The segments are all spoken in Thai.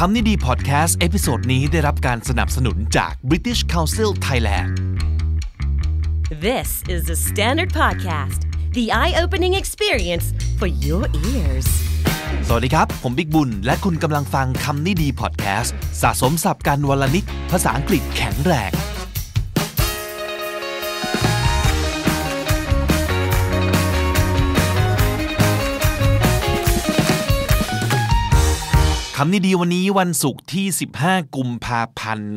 คำนี้ดี พอดแคสต์ เอพิโซดนี้ได้รับการสนับสนุนจาก British Council Thailand This is the Standard Podcast the eye-opening experience for your ears สวัสดีครับ ผมบิ๊กบุญ และคุณกำลังฟังคำนี้ดีพอดแคสต์ สะสมสับการวลนิดภาษาอังกฤษแข็งแรงคำนี้ดีวันนี้วันศุกร์ที่ 15 กุมภาพันธ์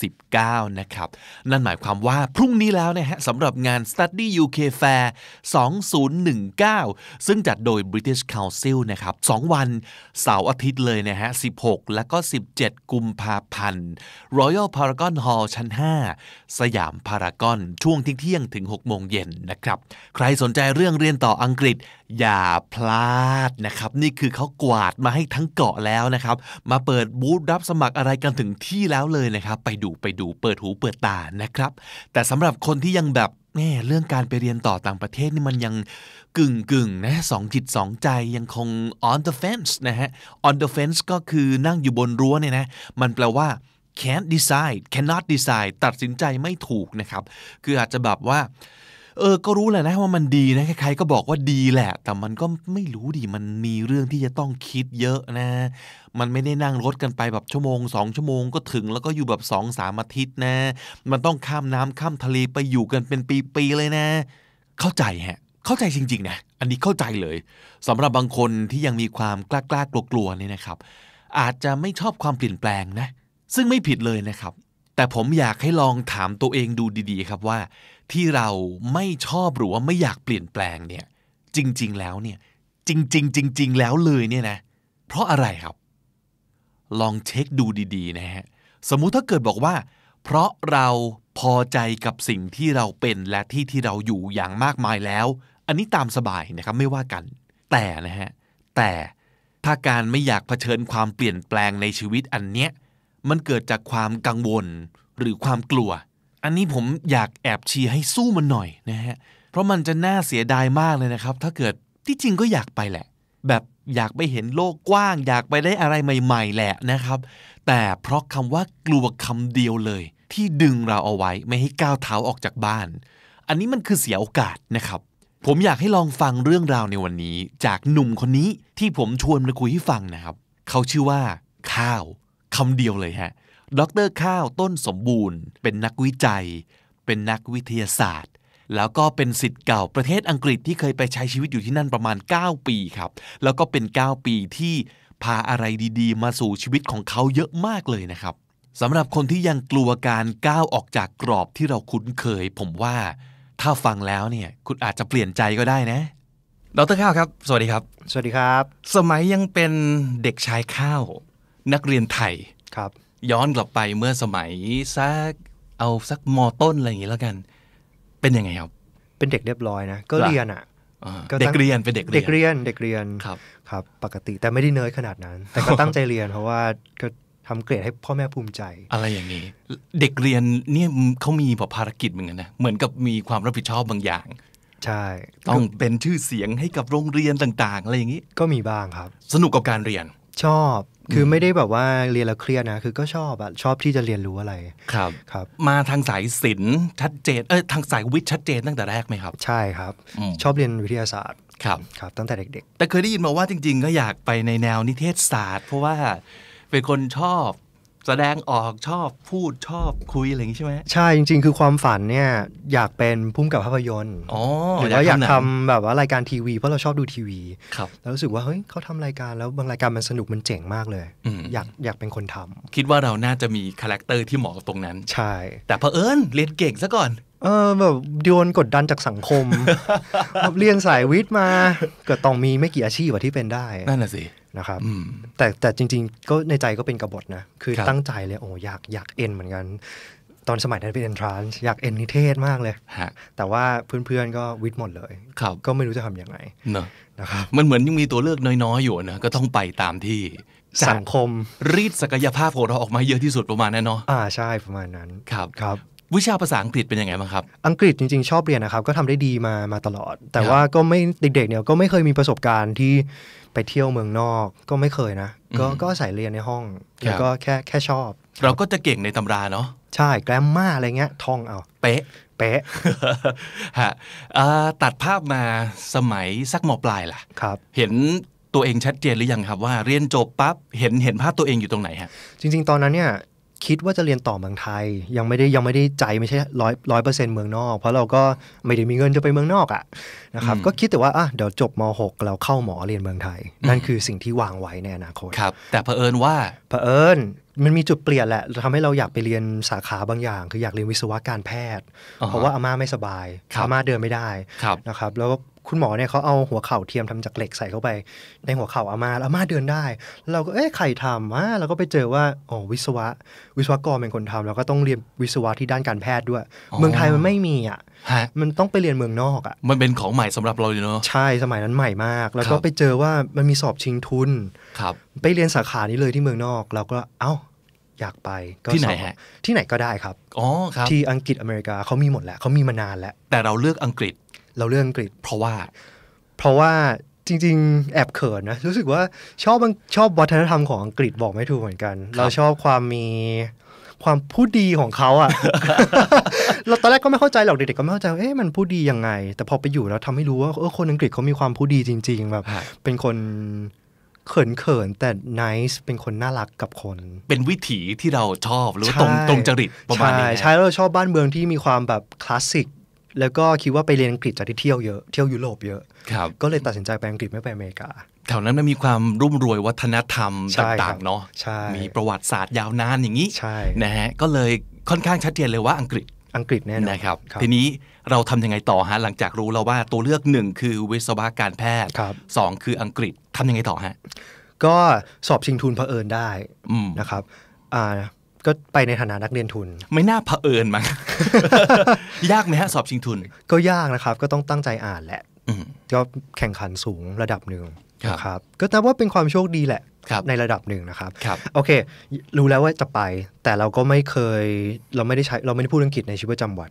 2019 นะครับ นั่นหมายความว่าพรุ่งนี้แล้วนะฮะสำหรับงาน Study UK Fair 2019 ซึ่งจัดโดย British Council นะครับ2วันเสาร์อาทิตย์เลยนะฮะ 16 และก็ 17 กุมภาพันธ์ Royal Paragon Hall ชั้น 5 สยามพารากอนช่วงเที่ยงถึง 6 โมงเย็นนะครับ ใครสนใจเรื่องเรียนต่ออังกฤษอย่าพลาดนะครับ นี่คือเขากวาดมาให้ทั้งเกาะแล้วนะครับ มาเปิดบูธรับสมัครอะไรกันถึงที่แล้วเลยนะครับ ไปดูไปดูเปิดหูเปิดตานะครับ แต่สำหรับคนที่ยังแบบแม่เรื่องการไปเรียนต่อต่างประเทศนี่มันยังกึ่งกึ่งนะสองจิตสองใจยังคง on the fence นะฮะ on the fence ก็คือนั่งอยู่บนรั้วเนี่ยนะมันแปลว่า can't decide cannot decide ตัดสินใจไม่ถูกนะครับ คืออาจจะแบบว่าเออ ก็รู้แหละนะ ว่ามันดีนะ ใครๆก็บอกว่าดีแหละ แต่มันก็ไม่รู้ดิมันมีเรื่องที่จะต้องคิดเยอะนะ มันไม่ได้นั่งรถกันไปแบบชั่วโมงสองชั่วโมงก็ถึง แล้วก็อยู่แบบสองสามอาทิตย์นะ มันต้องข้ามน้ำข้ามทะเลไปอยู่กันเป็นปีๆเลยนะ เข้าใจฮะ เข้าใจจริง ๆ นะ อันนี้เข้าใจเลย สำหรับบางคนที่ยังมีความกล้ากล้ากลัวๆเนี่ยนะครับ อาจจะไม่ชอบความเปลี่ยนแปลงนะ ซึ่งไม่ผิดเลยนะครับ แต่ผมอยากให้ลองถามตัวเองดูดี ๆครับว่าที่เราไม่ชอบหรือว่าไม่อยากเปลี่ยนแปลงเนี่ยจริง ๆ แล้วเนี่ยจริงๆจริงๆแล้วเลยเนี่ยนะเพราะอะไรครับ ลองเช็คดูดีๆนะฮะสมมุติถ้าเกิดบอกว่า เพราะเราพอใจกับสิ่งที่เราเป็นและที่ที่เราอยู่อย่างมากมายแล้ว อันนี้ตามสบายนะครับไม่ว่ากัน แต่นะฮะแต่ถ้าการไม่อยากเผชิญความเปลี่ยนแปลงในชีวิตอันเนี้ยมันเกิดจากความกังวลหรือความกลัวอันนี้ผมอยากแอบชี้ให้สู้มันหน่อยนะฮะ เพราะมันจะน่าเสียดายมากเลยนะครับ ถ้าเกิดที่จริงก็อยากไปแหละ แบบอยากไปเห็นโลกกว้าง อยากไปได้อะไรใหม่ ๆ แหละนะครับ แต่เพราะคำว่ากลัวคำเดียวเลย ที่ดึงเราเอาไว้ไม่ให้ก้าวเท้าออกจากบ้าน อันนี้มันคือเสียโอกาสนะครับ ผมอยากให้ลองฟังเรื่องราวในวันนี้ จากหนุ่มคนนี้ที่ผมชวนมาคุยให้ฟังนะครับ เขาชื่อว่าข้าวคำเดียวเลยฮะดรข้าวต้นสมบูรณ์เป็นนักวิจัย เป็นนักวิทยาศาสตร์ แล้วก็เป็นสิทธิ์เก่าประเทศอังกฤษที่เคยไปใช้ชีวิตอยู่ที่นั่นประมาณ 9 ปีครับ แล้วก็เป็น 9 ปีที่พาอะไรดีๆมาสู่ชีวิตของเขาเยอะมากเลยนะครับสำหรับคนที่ยังกลัวการก้าวออกจากกรอบที่เราคุ้นเคย ผมว่า ถ้าฟังแล้วเนี่ย คุณอาจจะเปลี่ยนใจก็ได้นะ ดรข้าวครับ สวัสดีครับ สวัสดีครับ สมัยยังเป็นเด็กชายข้าวนักเรียนไทยครับย้อนกลับไปเมื่อสมัยสักเอาสักมอต้นอะไรอย่างนี้แล้วกัน เป็นยังไงครับ เป็นเด็กเรียบร้อยนะก็เรียนอ่ะเด็กเรียนเป็นเด็กเรียนเด็กเรียนเด็กเรียนครับครับ ปกติแต่ไม่ได้เนิร์ดขนาดนั้น แต่ก็ตั้งใจเรียน เพราะว่าก็ทำเกรดให้พ่อแม่ภูมิใจ อะไรอย่างนี้ เด็กเรียนเนี่ยเขามีแบบภารกิจเหมือนกันนะเหมือนกับมีความรับผิดชอบบางอย่าง ใช่ ต้องเป็นชื่อเสียงให้กับโรงเรียนต่างๆอะไรอย่างนี้ก็มีบ้างครับ สนุกกับการเรียนชอบคือไม่ได้แบบว่าเรียนแล้วเครียดนะคือก็ชอบอะชอบที่จะเรียนรู้อะไรครับครับมาทางสายศิลป์ชัดเจนเออทางสายวิทย์ชัดเจน ตั้งแต่แรกไหมครับใช่ครับชอบเรียนวิทยาศาสตร์ครับครับตั้งแต่เด็กๆ แต่เคยได้ยินมาว่าจริงๆ ก็อยากไปในแนวนิเทศศาสตร์เพราะว่าเป็นคนชอบแสดงออกชอบพูดชอบคุย อะไรอย่างนี้ใช่ไหมใช่จริง ๆ คือความฝันเนี่ยอยากเป็นพุ่มกับภาพยนตร์หรือว่าอยากทำแบบว่ารายการทีวี เพราะเราชอบดูทีวีครับแล้วรู้สึกว่า เฮ้ยเขาทำรายการแล้วบางรายการมันสนุกมันเจ๋งมากเลย อยากอยากเป็นคนทำ คิดว่าเราน่าจะมีคาแรคเตอร์ที่เหมาะกับตรงนั้น ใช่ แต่เผอิญเรียนเก่งซะก่อนเออแบบโดนกดดันจากสังคมเรียนสายวิทย์มาก็ต้องมีไม่กี่อาชีพที่เป็นได้นั่นแหะสินะครับแต่แต่จริงๆ ก็ในใจก็เป็นกบฏนะคือตั้งใจเลยโอ้อยากอยากเอ็นเหมือนกัน ตอนสมัยนั้นเป็นเอนทรานซ์อยากเอ็นนิเทศมากเลยแต่ว่าเพื่อนๆก็วิทย์หมดเลยก็ไม่รู้จะทำยังไงนะครับมันเหมือนยังมีตัวเลือกน้อยๆอยู่นะก็ต้องไปตามที่สังคม รีดศักยภาพของเราออกมาเยอะที่สุดประมาณนั้นเนาะอ่าใช่ประมาณนั้นครับครับวิชาภาษาอังกฤษเป็นยังไงบ้างครับ อังกฤษจริงๆ ชอบเรียนนะครับ ก็ทำได้ดีมามาตลอด แต่ว่าก็ไม่เด็กๆเนี่ยก็ไม่เคยมีประสบการณ์ที่ไปเที่ยวเมืองนอกก็ไม่เคยนะ ก็ก็ใส่เรียนในห้องแล้วก็แค่แค่ชอบ เราก็จะเก่งในตำราเนาะใช่ แกรมมาอะไรเงี้ยท่องเอา เป๊ะเป๊ะฮะตัดภาพมาสมัยสักมปลายล่ะครับ เห็นตัวเองชัดเจนหรือยังครับว่าเรียนจบปั๊บเห็นเห็นภาพตัวเองอยู่ตรงไหนฮะจริง ๆตอนนั้นเนี่ยคิดว่าจะเรียนต่อเมืองไทยยังไม่ได้ยังไม่ได้ใจไม่ใช่ร้อยร้อยเปอร์เซ็นต์เมืองนอก เพราะเราก็ไม่ได้มีเงินจะไปเมืองนอกอะ่ะนะครับก็คิดแต่ว่าอ่ะเดี๋ยวจบม .6 เราเข้าหมอเรียนเมืองไทย นั่นคือสิ่งที่วางไว้ในอนาคตครับ แต่เผอิญว่าเผอิญมันมีจุดเปลี่ยนแหละทำให้เราอยากไปเรียนสาขาบางอย่างคืออยากเรียนวิศวะการแพทย์เพราะว่าอาม่าไม่สบายอาม่าเดินไม่ได้นะครับ แล้วคุณหมอเนี่ยเขาเอาหัวเข่าเทียมทำจากเหล็กใส่เข้าไปในหัวเข่าอามาอามาเดินได้เราก็เอ๊ะใครทำอ่ะเราก็ไปเจอว่าอ๋อวิศวะ วิศวกรเป็นคนทำเราก็ต้องเรียนวิศวะที่ด้านการแพทย์ด้วย เมืองไทยมันไม่มีอ่ะ มันต้องไปเรียนเมืองนอกอ่ะมันเป็นของใหม่สำหรับเราเลยเนาะใช่สมัยนั้นใหม่มาก แล้วก็ไปเจอว่ามันมีสอบชิงทุนครับไปเรียนสาขานี้เลยที่เมืองนอกเราก็เอ้า อยากไปที่ไหนฮะที่ไหนก็ได้ครับอ๋อครับ ที่อังกฤษอเมริกาเขามีหมดแหละเขามีมานานแล้วแต่เราเลือกอังกฤษเราเลือกอังกฤษ เพราะว่า เพราะว่าจริงๆ แอบเขินนะรู้สึกว่าชอบชอบวัฒนธรรมของอังกฤษบอกไม่ถูกเหมือนกัน เราชอบความมีความผู้ดีของเขาอ่ะเราตอนแรกก็ไม่เข้าใจหรอกเด็กๆก็ไม่เข้าใจเอ๊ะมันผู้ดียังไง แต่พอไปอยู่แล้วทำให้รู้ว่าเออคนอังกฤษเขามีความผู้ดีจริง ๆ แบบ เป็นคนเขินเขินแต่ nice เป็นคนน่ารักกับคน เป็นวิถีที่เราชอบหรือตรงตรงจริตประมาณนี้ใช่ใช่เราชอบบ้านเมืองที่มีความแบบคลาสสิกแล้วก็คิดว่าไปเรียนอังกฤษจากที่เที่ยวเยอะเที่ยวยุโรปเยอะ ครับ ก็เลยตัดสินใจไปอังกฤษไม่ไปอเมริกาแถวนั้นมันมีความรุ่มรวยวัฒนธรรมต่างๆเนาะมีประวัติศาสตร์ยาวนานอย่างนี้นะฮะก็เลยค่อนข้างชัดเจนเลยว่าอังกฤษอังกฤษแน่นอนนะครับ ทีนี้เราทำยังไงต่อฮะ หลังจากรู้แล้วว่าตัวเลือกหนึ่งคือวิศวการแพทย์สองคืออังกฤษทำยังไงต่อฮะก็สอบชิงทุนเผอิญได้นะครับก็ไปในฐานะนักเรียนทุน ไม่น่าเผอิญมั้งยากไหมฮะ สอบชิงทุนก็ยากนะครับ ก็ต้องตั้งใจอ่านแหละก็แข่งขันสูงระดับหนึ่งครับก็นับว่าเป็นความโชคดีแหละ ในระดับหนึ่งนะครับรบโอเค รู้แล้วว่าจะไป แต่เราก็ไม่เคย เราไม่ได้ใช้เราไม่ได้พูดอังกฤษในชีวิตประจำวัน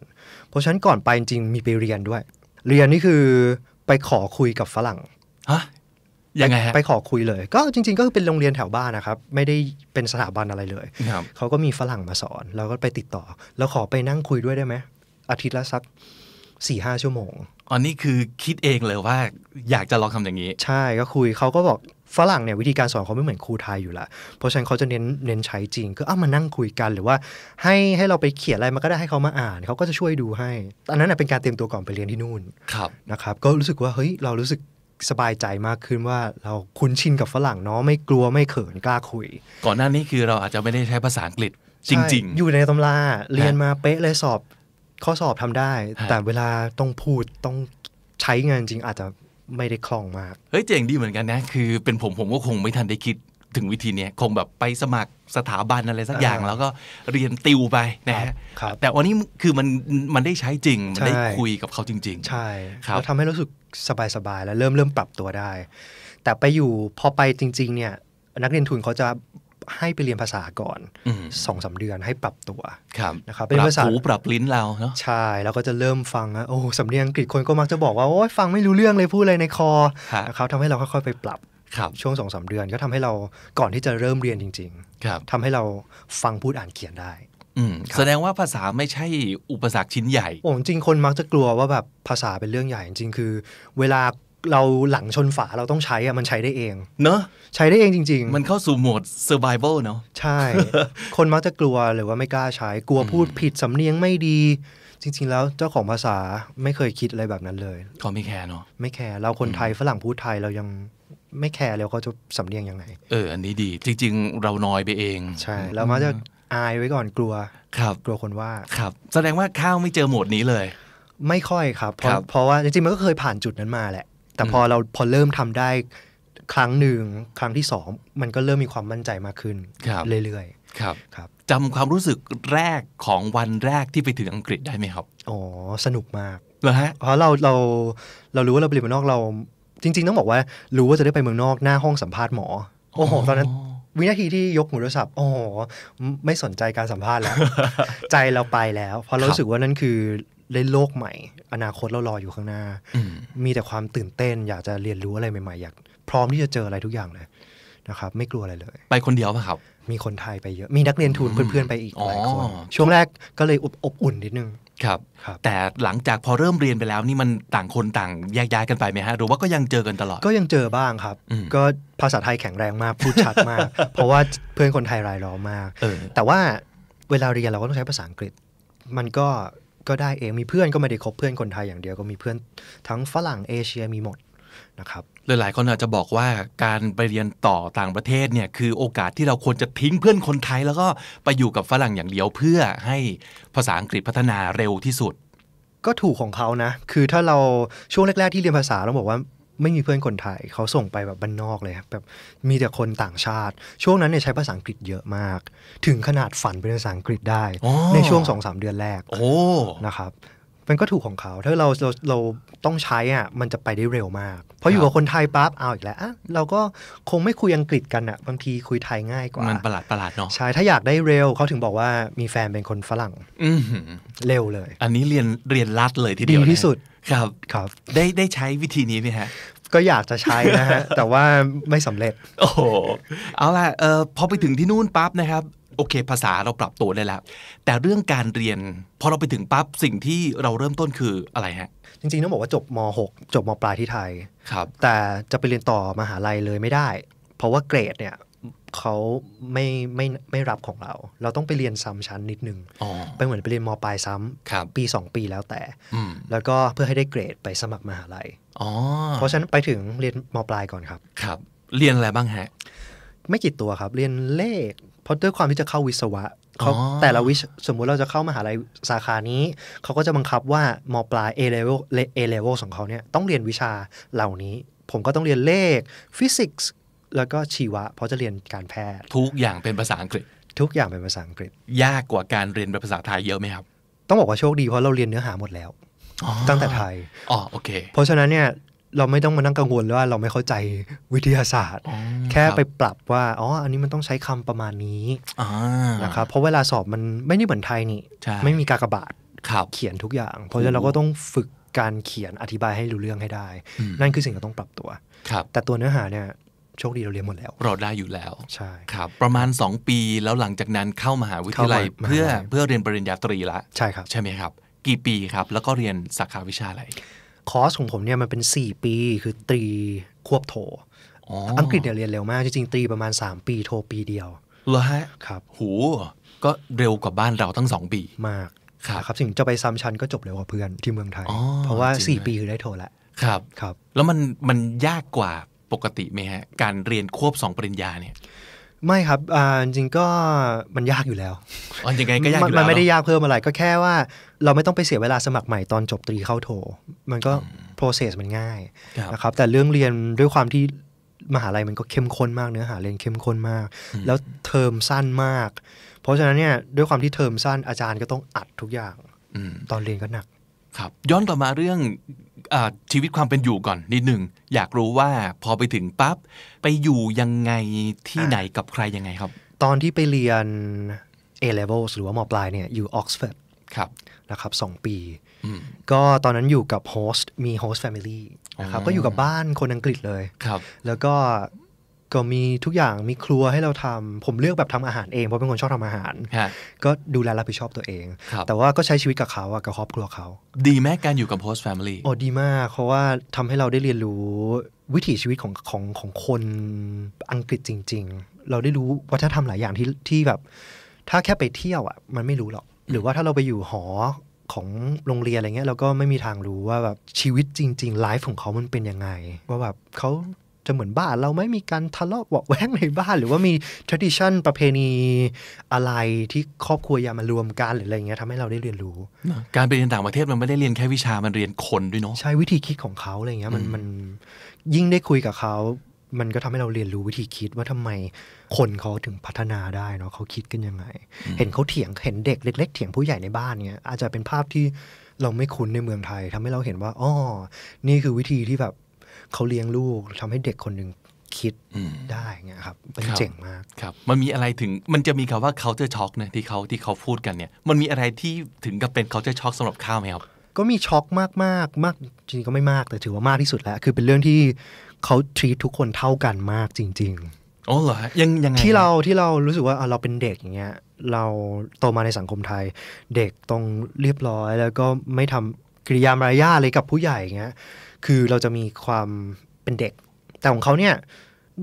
เพราะฉะนั้นก่อนไปจริงมีไปเรียนด้วย เรียนนี่คือไปขอคุยกับฝรั่งฮะยังไงไปขอคุยเลยก็จริงๆ ก็คือเป็นโรงเรียนแถวบ้านนะครับ ไม่ได้เป็นสถาบันอะไรเลย เขาก็มีฝรั่งมาสอนเราก็ไปติดต่อ แล้วขอไปนั่งคุยด้วยได้ไหม อาทิตย์ละสักสี่ห้าชั่วโมงอันนี้คือคิดเองเลยว่าอยากจะลองทำอย่างนี้ ใช่ก็คุยเขาก็บอกฝรั่งเนี่ย วิธีการสอนเขาไม่เหมือนครูไทยอยู่ละเพราะฉะนั้นเขาจะเน้นเน้นใช้จริงก็เอามานั่งคุยกันหรือว่าให้ให้เราไปเขียนอะไรมันก็ได้ให้เขามาอ่านเขาก็จะช่วยดูให้อันนั้นเป็นการเตรียมตัวก่อนไปเรียนที่นู่นครับนะครับก็รู้สึกว่าเฮ้ยเรารู้สึกสบายใจมากขึ้นว่าเราคุ้นชินกับฝรั่งเนาะไม่กลัวไม่เขินกล้าคุย ก่อนหน้านี้คือเราอาจจะไม่ได้ใช้ภาษาอังกฤษจริง ๆ อยู่ในตำราเรียนมาเป๊ะเลยสอบข้อสอบทำได้ แต่เวลาต้องพูดต้องใช้งานจริง อาจจะไม่ได้คล่องมากเฮ้ยเจ๋งดีเหมือนกันนะคือเป็นผมผมก็คงไม่ทันได้คิดถึงวิธีเนี้ยคงแบบไปสมัครสถาบันอะไรสักอย่าง แล้วก็เรียนติวไปนะฮะแต่วันนี้คือมันมันได้ใช้จริงมันได้คุยกับเขาจริง ๆ ใช่ครับทำให้รู้สึกสบายๆแล้วเริ่มเริ่มปรับตัวได้ แต่ไปอยู่พอไปจริง ๆ เนี่ย นักเรียนทุนเขาจะให้ไปเรียนภาษาก่อนสองสาเดือนให้ปรับตัวนะครับเป็นภาษาหูปรับลิ้นเราเนาะใช่แล้วก็จะเริ่มฟังโอ้สำเนียงอังกฤษคนก็มักจะบอกว่าโอ้ยฟังไม่รู้เรื่องเลยพูดอะไรในคอนะครับทำให้เราค่อยๆไปปรับช่วงสองสาเดือนก็ทำให้เราก่อนที่จะเริ่มเรียนจริงๆทำให้เราฟังพูดอ่านเขียนได้แสดงว่าภาษาไม่ใช่อุปสรรคชิ้นใหญ่ผมจริงคนมักจะกลัวว่าแบบภาษาเป็นเรื่องใหญ่จริงคือ เวลาเราหลังชนฝาเราต้องใช้อะมันใช้ได้เองเนอะใช้ได้เองจริง ๆ มันเข้าสู่โหมด survival เนอะใช่ คนมักจะกลัวหรือว่าไม่กล้าใช้กลัวพูดผิดสำเนียงไม่ดี จริง ๆ แล้วเจ้าของภาษาไม่เคยคิดอะไรแบบนั้นเลยเขาไม่แคร์เนาะไม่แคร์เราคนไทยฝรั่งพูดไทยเรายังไม่แคร์แล้วเขาจะสำเนียงยังไงเอออันนี้ดี จริง ๆ เรานอยไปเอง ใช่เรามักจะอายไว้ก่อนกลัวครับ กลัวคนว่าครับแสดงว่าข้าวไม่เจอโหมดนี้เลย ไม่ค่อยครับ เพราะเพราะว่าจริงๆ มันก็เคยผ่านจุดนั้นมาแหละ แต่พอเราพอเริ่มทำได้ครั้งหนึ่งครั้งที่สอง มันก็เริ่มมีความมั่นใจมากขึ้น เรื่อยๆ ครับครับจำความรู้สึกแรกของวันแรกที่ไปถึงอังกฤษได้ไหมครับ อ๋อ สนุกมาก เหรอฮะ เพราะเราเราเรารู้ว่าเราไปเรียนเมืองนอกเราจริง ๆ ต้องบอกว่า รู้ว่าจะได้ไปเมืองนอกหน้าห้องสัมภาษณ์หมอโอ้โหตอนนั้นวินาทีที่ยกหูโทรศัพท์โอ้ไม่สนใจการสัมภาษณ์แล้ว ใจเราไปแล้ว เพราะเราู้สึกว่านั่นคือเล่นโลกใหม่ อนาคตเรารออยู่ข้างหน้า มีแต่ความตื่นเต้น อยากจะเรียนรู้อะไรใหม่ๆ อยากพร้อมที่จะเจออะไรทุกอย่างเลยนะครับไม่กลัวอะไรเลย ไปคนเดียวป่ะครับมีคนไทยไปเยอะมีนักเรียนทุนเพื่อนๆไปอีกหลายคนช่วงแรกก็เลยอบอุ่นนิดนึงครับ แต่หลังจากพอเริ่มเรียนไปแล้วนี่มันต่างคนต่างแยกย้ายกันไปไหมฮะหรือว่าก็ยังเจอกันตลอดก็ยังเจอบ้างครับ ก็ภาษาไทยแข็งแรงมากพูดชัดมากเพราะว่าเพื่อนคนไทยรายล้อมมากแต่ว่าเวลาเรียนเราก็ต้องใช้ภาษาอังกฤษ มันก็ก็ได้เองมีเพื่อนก็ไม่ได้คบเพื่อนคนไทยอย่างเดียวก็มีเพื่อน ทั้งฝรั่งเอเชียมีหมดนะครับหลายคนอาจจะบอกว่าการไปเรียนต่อต่างประเทศเนี่ยคือโอกาสที่เราควรจะทิ้งเพื่อนคนไทย แล้วก็ไปอยู่กับฝรั่งอย่างเดียวเพื่อให้ภาษาอังกฤษพัฒนาเร็วที่สุด ก็ถูกของเขานะ คือถ้าเราช่วงแรก ๆที่เรียนภาษาเราบอกว่าไม่มีเพื่อนคนไทย เขาส่งไปแบบบ้านนอกเลยแบบมีแต่คนต่างชาติ ช่วงนั้นเนี่ยใช้ภาษาอังกฤษเยอะมาก ถึงขนาดฝันเป็นภาษาอังกฤษได้ ในช่วงสองสามเดือนแรกนะครับมันก็ถูกของเขา ถ้าเราเราเราต้องใช้อ่ะมันจะไปได้เร็วมากเพราะอยู่กับคนไทยปั๊บเอาอีกแล้วอ่ะเราก็คงไม่คุยอังกฤษกันอ่ะบางทีคุยไทยง่ายกว่า มันประหลาดประหลาดเนาะใช่ ถ้าอยากได้เร็วเขาถึงบอกว่ามีแฟนเป็นคนฝรั่งเร็วเลย อันนี้เรียนเรียนรัดเลยทีเดียวดีที่สุดครับครับได้ได้ใช้วิธีนี้ไหมฮะก็อยากจะใช้นะฮะแต่ว่าไม่สำเร็จ โอ้โหเอาล่ะเออพอไปถึงที่นู่นปั๊บนะครับโอเค ภาษาเราปรับตัวได้แล้วแต่เรื่องการเรียนพอเราไปถึงปั๊บสิ่งที่เราเริ่มต้นคืออะไรฮะจริงๆต้องบอกว่าจบม .6 จบมปลายที่ไทยครับ แต่จะไปเรียนต่อมหาลัยเลยไม่ได้ เพราะว่าเกรดเนี่ยเขาไม่ไม่ไม่รับของเรา เราต้องไปเรียนซ้ำชั้นนิดนึงไปเหมือนไปเรียนมปลายซ้ำปีสองปีแล้วแต่แล้วก็เพื่อให้ได้เกรดไปสมัครมหาลัยเพราะฉะนั้นไปถึงเรียนมปลายก่อนครับ ครับ เรียนอะไรบ้างฮะ ไม่กี่ตัวครับเรียนเลขราะด้วยความที่จะเข้าวิศวะเขาแต่ละวิชสมมุติเราจะเข้ามหาลัยสาขานี้เขาก็จะบังคับว่ามปลาย A level A level ของเขาเนี่ยต้องเรียนวิชาเหล่านี้ผมก็ต้องเรียนเลขฟิสิกส์แล้วก็ชีวะเพราะจะเรียนการแพทย์ทุกอย่างเป็นภาษาอังกฤษ ทุกอย่างเป็นภาษาอังกฤษ ยากกว่าการเรียนเป็นภาษาไทยเยอะไหมครับต้องบอกว่าโชคดีเพราะเราเรียนเนื้อหาหมดแล้วตั้งแต่ไทยอ๋อโอเคเพราะฉะนั้นเนี่ยเราไม่ต้องมานั่งกังวลว่าเราไม่เข้าใจวิทยาศาสตร์ แค่ไปปรับว่าอ๋ออันนี้มันต้องใช้คำประมาณนี้นะครับเพราะเวลาสอบ มันไม่ได้เหมือนไทยนี่ ไม่มีกากบาดเขียนทุกอย่าง เพราะฉะนั้นเราก็ต้องฝึกการเขียนอธิบายให้รู้เรื่องให้ได้ นั่นคือสิ่งที่ต้องปรับตัวแต่ตัวเนื้อหาเนี่ยโชคดีเราเรียนหมดแล้ว เราได้อยู่แล้วใช่ครับ ประมาณ2ปีแล้วหลังจากนั้นเข้ามหาวิทยาลัย เพื่อเพื่อเรียนปริญญาตรีละใช่ครับใช่ไหมครับ กี่ปีครับ แล้วก็เรียนสาขาวิชาอะไรคอร์สของผมเนี่ยมันเป็น 4 ปีคือตรีควบโทอังกฤษเนี่ยเรียนเร็วมากจริงๆตรีประมาณ 3 ปี โทปีเดียวเหรอฮะครับ หูก็เร็วกว่าบ้านเราตั้งสองปีมากครับถึงจะไปซ้ำชั้นก็จบเร็วกว่าเพื่อนที่เมืองไทย เพราะว่า 4 ปีคือได้โทแล้วครับครับ แล้วมันมันยากกว่าปกติไหมฮะ การเรียนควบสองปริญญาเนี่ยไม่ครับอ่าจริงก็มันยากอยู่แล้วออยังไงก็ยากอยู่แล้วมันไม่ได้ยากเพิ่มอะไรก็แค่ว่าเราไม่ต้องไปเสียเวลาสมัครใหม่ตอนจบตรีเข้าโท มันก็โปรเซสมันง่ายนะครับ แต่เรื่องเรียนด้วยความที่มหาลัยมันก็เข้มข้นมากเนื้อ หาเรียนเข้มข้นมาก แล้วเทอมสั้นมาก เพราะฉะนั้นเนี่ยด้วยความที่เทอมสั้นอาจารย์ก็ต้องอัดทุกอย่างตอนเรียนก็หนัก ครับ ย้อนกลับมาเรื่องชีวิตความเป็นอยู่ก่อนนิดหนึ่งอยากรู้ว่าพอไปถึงปั๊บ ไปอยู่ยังไงที่ไหนกับใครยังไงครับ ตอนที่ไปเรียน A levels หรือว่ามปลายเนี่ยอยู่ออกซฟอร์ดครับนะครับสองปีก็ตอนนั้นอยู่กับโฮสต์มีโฮสต์แฟมิลี่นะครับก็อยู่กับบ้านคนอังกฤษเลยครับแล้วก็ก็มีทุกอย่างมีครัวให้เราทำผมเลือกแบบทำอาหารเอง เพราะเป็นคนชอบทำอาหาร ก็ดูแลรับผิดชอบตัวเอง แต่ว่าก็ใช้ชีวิตกับเขาอะกับครอบครัวเขา ดีไหมการอยู่กับโสต์แฟมิลี่โอ้ดีมาก เพราะว่าทำให้เราได้เรียนรู้วิถีชีวิตของของของคนอังกฤษจริง ๆ เราได้รู้วัฒนธรรมหลายอย่างที่ที่แบบ ถ้าแค่ไปเที่ยวอะมันไม่รู้หรอกหรือว่าถ้าเราไปอยู่หอของโรงเรียนอะไรเงี้ยเราก็ไม่มีทางรู้ว่าแบบชีวิตจริงๆไลฟ์ของเขา มันเป็นยังไงว่าแบบเขาะเหมือนบ้านเราไม่มีการทะเลาะเบาแว้งในบ้าน หรือว่ามี tradition ประเพณีอะไรที่ครอบครัวยามารวมกันหรืออะไรเงี้ยทำให้เราได้เรียนรู้การไปเรียนต่างประเทศมันไม่ได้เรียนแค่วิชามันเรียนคนด้วยเนาะใช่วิธีคิดของเขาอะไรเงี้ยมันมันยิ่งได้คุยกับเขามันก็ทำให้เราเรียนรู้วิธีคิดว่าทำไมคนเขาถึงพัฒนาได้เนาะเขาคิดกันยังไง เห็นเขาเถียงเห็นเด็กเล็ก ๆ เถียงผู้ใหญ่ในบ้านเนี่ยอาจจะเป็นภาพที่เราไม่คุ้นในเมืองไทยทำให้เราเห็นว่าอ๋อนี่คือวิธีที่แบบเขาเลี้ยงลูก ทำให้เด็กคนหนึ่งคิดได้ไงครับมันเจ๋งมากครับ มันมีอะไรถึงมันจะมีคำว่า culture shock นะที่เขาที่เขาพูดกันเนี่ย มันมีอะไรที่ถึงกับเป็น culture shock สำหรับข้าวไหมครับก็มีช็อกมากมากมากจริงก็ไม่มากแต่ถือว่ามากที่สุดแล้ว คือเป็นเรื่องที่เขาทีททุกคนเท่ากันมากจริงๆอ๋อเหรอยังยังไงที่เราที่เรารู้สึกว่าเราเป็นเด็กอย่างเงี้ย เราโตมาในสังคมไทยเด็กต้องเรียบร้อย แล้วก็ไม่ทำกิริยามารยาอะไรกับผู้ใหญ่อย่างเงี้ยคือเราจะมีความเป็นเด็กแต่ของเขาเนี่ย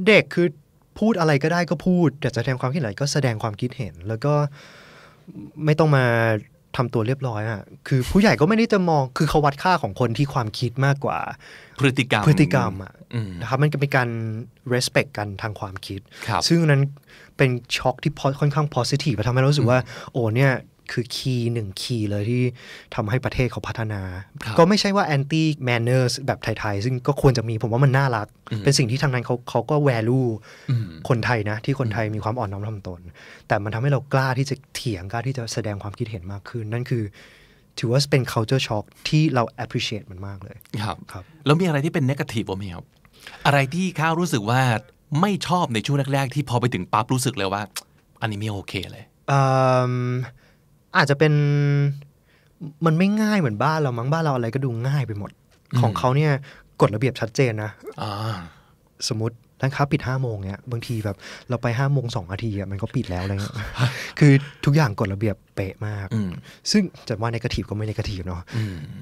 เด็กคือพูดอะไรก็ได้ก็พูดแต่จะแสดงความคิดอะไรก็แสดงความคิดเห็น แล้วก็ไม่ต้องมาทำตัวเรียบร้อยอ่ะคือผู้ใหญ่ก็ไม่ได้จะมองคือเขาวัดค่าของคนที่ความคิดมากกว่าพฤติกรรม พฤติกรรม อ่ะนะครับมันเป็นการ respect กันทางความคิด ซึ่งนั้นเป็นช็อกที่ค่อนข้าง positive ทำให้เรารู้สึกว่าโอ้เนี่ยคือคีย์หนึ่งคีย์เลยที่ทำให้ประเทศเขาพัฒนา ก็ไม่ใช่ว่าแอนตี้แมนเนอร์สแบบไทย ๆ ซึ่งก็ควรจะมีผมว่ามันน่ารัก เป็นสิ่งที่ทางนั้นเขาเขาก็แวลูคนไทยนะ ที่คนไทยมีความอ่อนน้อมถ่อมตน แต่มันทำให้เรากล้าที่จะเถียงกล้าที่จะแสดงความคิดเห็นมากขึ้น นั่นคือ ถือว่าเป็น culture shock ที่เรา appreciate มันมากเลยครับครับ แล้วมีอะไรที่เป็น negative บ้างไหมครับอะไรที่ข้าวรู้สึกว่าไม่ชอบในช่วงแรกๆที่พอไปถึงปั๊บรู้สึกเลยว่าอันนี้ไม่โอเคเลยอาจจะเป็น มันไม่ง่ายเหมือนบ้านเรามั้งบ้านเราอะไรก็ดูง่ายไปหมด ของเขาเนี่ยกฎระเบียบชัดเจนนะสมมติร้านค้าปิดห้าโมงเนี่ย บางทีแบบ เราไปห้าโมงสองนาทีอ่ะมันก็ปิดแล้วอะไรเงี้ยคือทุกอย่างกฎระเบียบเป๊ะมากซึ่งจะว่าในกระถิบก็ไม่ในกระถิบเนาะ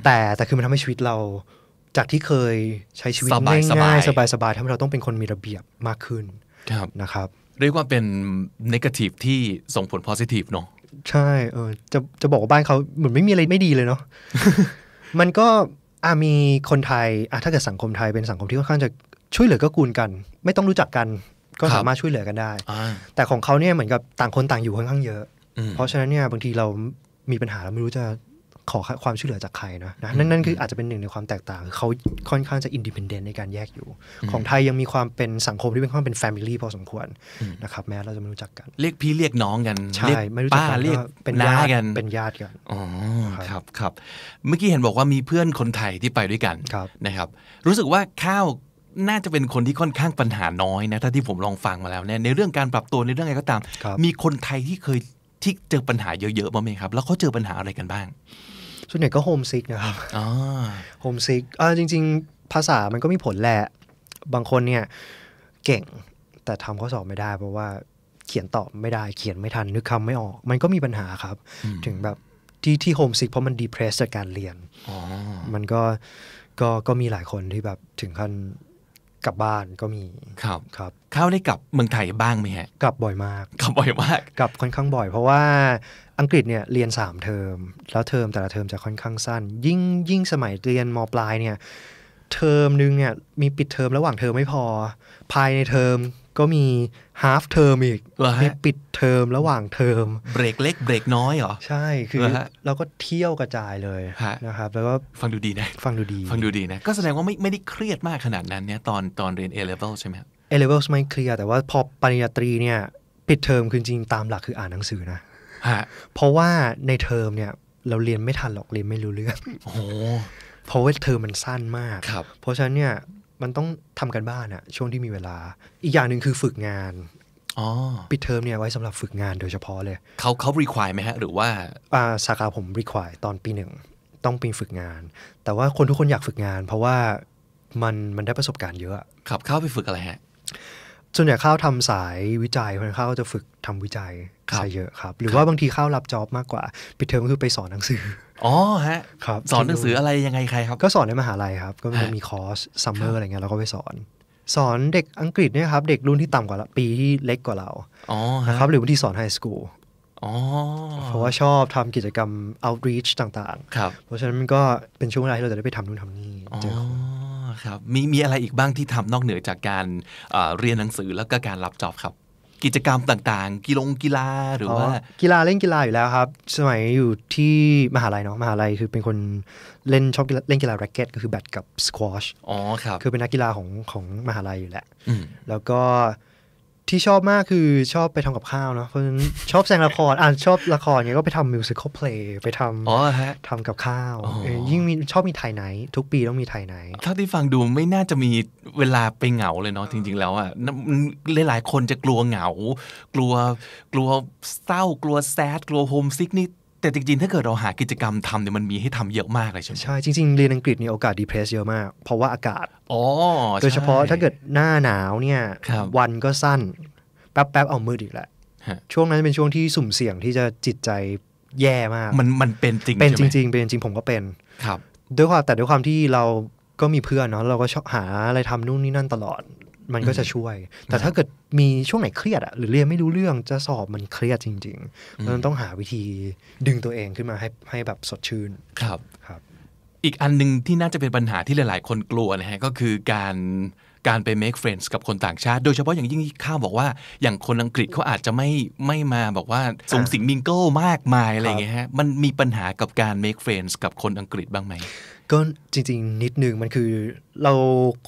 แต่ แต่คือมันทำให้ชีวิตเราจากที่เคยใช้ชีวิตง่ายายสบายยทำให้เราต้องเป็นคนมีระเบียบมากขึ้นนะครับ เรียกว่าเป็นนกาทีฟที่ส่งผลโพซิทีฟเนาะใช่ เออจะ จะบอกว่าบ้านเขาเหมือนไม่มีอะไรไม่ดีเลยเนาะ มันก็อามีคนไทย อ่ะถ้าเกิดสังคมไทยเป็นสังคมที่ค่อนข้างจะช่วยเหลือก็กูลกัน ไม่ต้องรู้จักกัน ก็สามารถช่วยเหลือกันได้แต่ของเขาเนี่ยเหมือนกับต่างคนต่างอยู่ค่อนข้างเยอะ เพราะฉะนั้นเนี่ยบางทีเรามีปัญหาเราไม่รู้จะขอความช่วยเหลือจากใครนะนะนั่น นั่นคืออาจจะเป็นหนึ่งในความแตกต่าง เขาค่อนข้างจะอินดิพเอนเดนต์ในการแยกอยู่ ของไทยยังมีความเป็นสังคมที่เป็นความเป็นแฟมิลี่พอสมควรนะครับ แม้เราจะไม่รู้จักกัน เรียกพี่เรียกน้องกัน ใช่ไม่รู้จักกันเรียกเป็นญาติกัน เป็นญาติกัน อ๋อ ครับครับ เมื่อกี้เห็นบอกว่ามีเพื่อนคนไทยที่ไปด้วยกันนะครับ รู้สึกว่าข้าวน่าจะเป็นคนที่ค่อนข้างปัญหาน้อยนะ ถ้าที่ผมลองฟังมาแล้วเนี่ยในเรื่องการปรับตัวในเรื่องอะไรก็ตาม มีคนไทยที่เคยที่เจอปัญหาเยอะๆบ้างไหมครับ แล้วเขาเจอปัญหาอะไรกันบ้างส่วนใหญ่ก็โฮมซิกนะครับโฮมซิกจริงๆ ภาษามันก็มีผลแหละ บางคนเนี่ยเก่ง แต่ทำข้อสอบไม่ได้ เพราะว่าเขียนตอบไม่ได้ เขียนไม่ทัน นึกคำไม่ออก มันก็มีปัญหาครับ ถึงแบบที่ที่โฮมซิกเพราะมันดีเพรสจากการเรียน มันก็ก็ก็มีหลายคนที่แบบถึงขั้นกลับบ้านก็มี ครับครับเข้าได้กลับเมืองไทยบ้างไหมฮะ กลับบ่อยมาก กลับบ่อยมาก กลับค่อนข้างบ่อย เพราะว่าอังกฤษเนี่ย เรียน 3 เทอมแล้วเทอมแต่ละเทอมจะค่อนข้างสั้น ยิ่งยิ่งสมัยเรียนมปลายเนี่ยเทอมนึงเนี่ยมีปิดเทอมระหว่างเทอมไม่พอ ภายในเทอมก็มี half เทอมอีกมีปิดเทอมระหว่างเทอมเบรกเล็กเบรกน้อยเหรอใช่คือเราก็เที่ยวกระจายเลยนะครับแล้วก็ฟังดูดีนะ ฟังดูดีฟังดูดีนะก็แสดงว่าไม่ไม่ได้เครียดมากขนาดนั้นเนี่ยตอนตอนเรียน A level ใช่ไหม A level ไม่เครียดแต่ว่าพอปริญญาตรีเนี่ยปิดเทอมคือจริงตามหลักคืออ่านหนังสือนะเพราะว่าในเทอมเนี่ยเราเรียนไม่ทันหรอกเรียนไม่รู้เรื่องโอ้เพราะว่าเทอมมันสั้นมาก เพราะฉะนั้นเนี่ยมันต้องทำกันบ้านอะช่วงที่มีเวลา อีกอย่างหนึ่งคือฝึกงานปิดเทอมเนี่ยไว้สำหรับฝึกงานโดยเฉพาะเลยเขาเขา require ไหมฮะหรือว่า่าสาขาผม require ตอนปีหนึ่งต้องปีฝึกงาน แต่ว่าคนทุกคนอยากฝึกงานเพราะว่ามันมันได้ประสบการณ์เยอะครับ เข้าไปฝึกอะไรฮะส่วนใหญ่เข้าทำสายวิจัยคนเข้าจะฝึกทำวิจัยใช่เยอะครับหรือว่าบางทีเข้ารับจ็อบมากกว่าปิดเทอมก็คือไปสอนหนังสืออ๋อ ฮะครับสอนหนังสืออะไรยังไงใครครับ ก็สอนในมหาลัยครับก็มีคอร์ส ซัมเมอร์อะไรเงี้ยเราก็ไปสอน สอนเด็กอังกฤษเนี่ยครับ เด็กรุ่นที่ต่ำกว่าปีที่เล็กกว่าเรา อ๋อครับ หรือบางทีสอนไฮสคูลเพราะว่าชอบทำกิจกรรม outreach ต่างๆครับเพราะฉะนั้นมันก็เป็นช่วงเวลาที่เราจะได้ไปทำนู่นทำนี่เจอคครับมีมีอะไรอีกบ้างที่ทำนอกเหนือจากการเรียนหนังสือแล้วก็การรับจ็อบครับกิจกรรมต่างๆ กีฬงกีฬาหรือว่ากีฬาเล่นกีฬาอยู่แล้วครับ สมัยอยู่ที่มหาลัยเนาะมหาลัยคือเป็นคนเล่นชอบเล่นกีฬาแร็กเก็ตก็ คือแบดกับสควอชอ๋อครับคือเป็นนักกีฬาของของมหาลัยอยู่แหละแล้วก็ที่ชอบมากคือชอบไปทำกับข้าวเนาะเพราะฉะนั้น ชอบแสดงละคร อ่านชอบละครเงี้ยก็ไปทำมิวสิควลเพลย์ไปทำอ๋อฮะทำกับข้าวยิ่งมีชอบมีไทยไนทุกปีต้องมีไทยไนทเท่าที่ฟังดูไม่น่าจะมีเวลาไปเหงาเลยเนาะจริงๆ แล้วอ่ะ่ะหลาย ๆ คนจะกลัวเหงา กลัวกลัวเศร้า กลัวแซดกลัวโฮมซิกนี่แต่จริงๆ ถ้าเกิดเราหากิจกรรมทำเนี่ยมันมีให้ทำเยอะมากเลยใช่ไหมใช่จริงๆ เรียนอังกฤษมีโอกาสดีเพรสเยอะมาก เพราะว่าอากาศโดยเฉพาะถ้าเกิดหน้าหนาวเนี่ย วันก็สั้นแป๊บๆ เอามืดอีกแหละช่วงนั้นเป็นช่วงที่สุ่มเสี่ยงที่จะจิตใจแย่มากมันมันเป็นจริงเป็นจริงๆเป็นจริงผมก็เป็นครับด้วยความแต่ด้วยความที่เราก็มีเพื่อนเนาะเราก็ชอบหาอะไรทำนู่นนี่นั่นตลอดมันก็จะช่วย แต่ถ้าเกิดมีช่วงไหนเครียดอะหรือเรียนไม่รู้เรื่องจะสอบมันเครียดจริงๆเพราะนั้นต้องหาวิธีดึงตัวเองขึ้นมาให้ให้แบบสดชื่น ครับ ครับ อีกอันหนึ่งที่น่าจะเป็นปัญหาที่หลายๆ คนกลัวนะฮะ ก็คือการการไป make friends กับคนต่างชาติ โดยเฉพาะอย่างยิ่งข้าบอกว่าอย่างคนอังกฤษเขาอาจจะไม่ไม่มาบอกว่าส่งสิงมิงเกิลมากมายอะไรเงี้ยฮะมันมีปัญหากับการ make friends กับคนอังกฤษบ้างไหมก็จริงๆ นิดนึงมันคือ เรา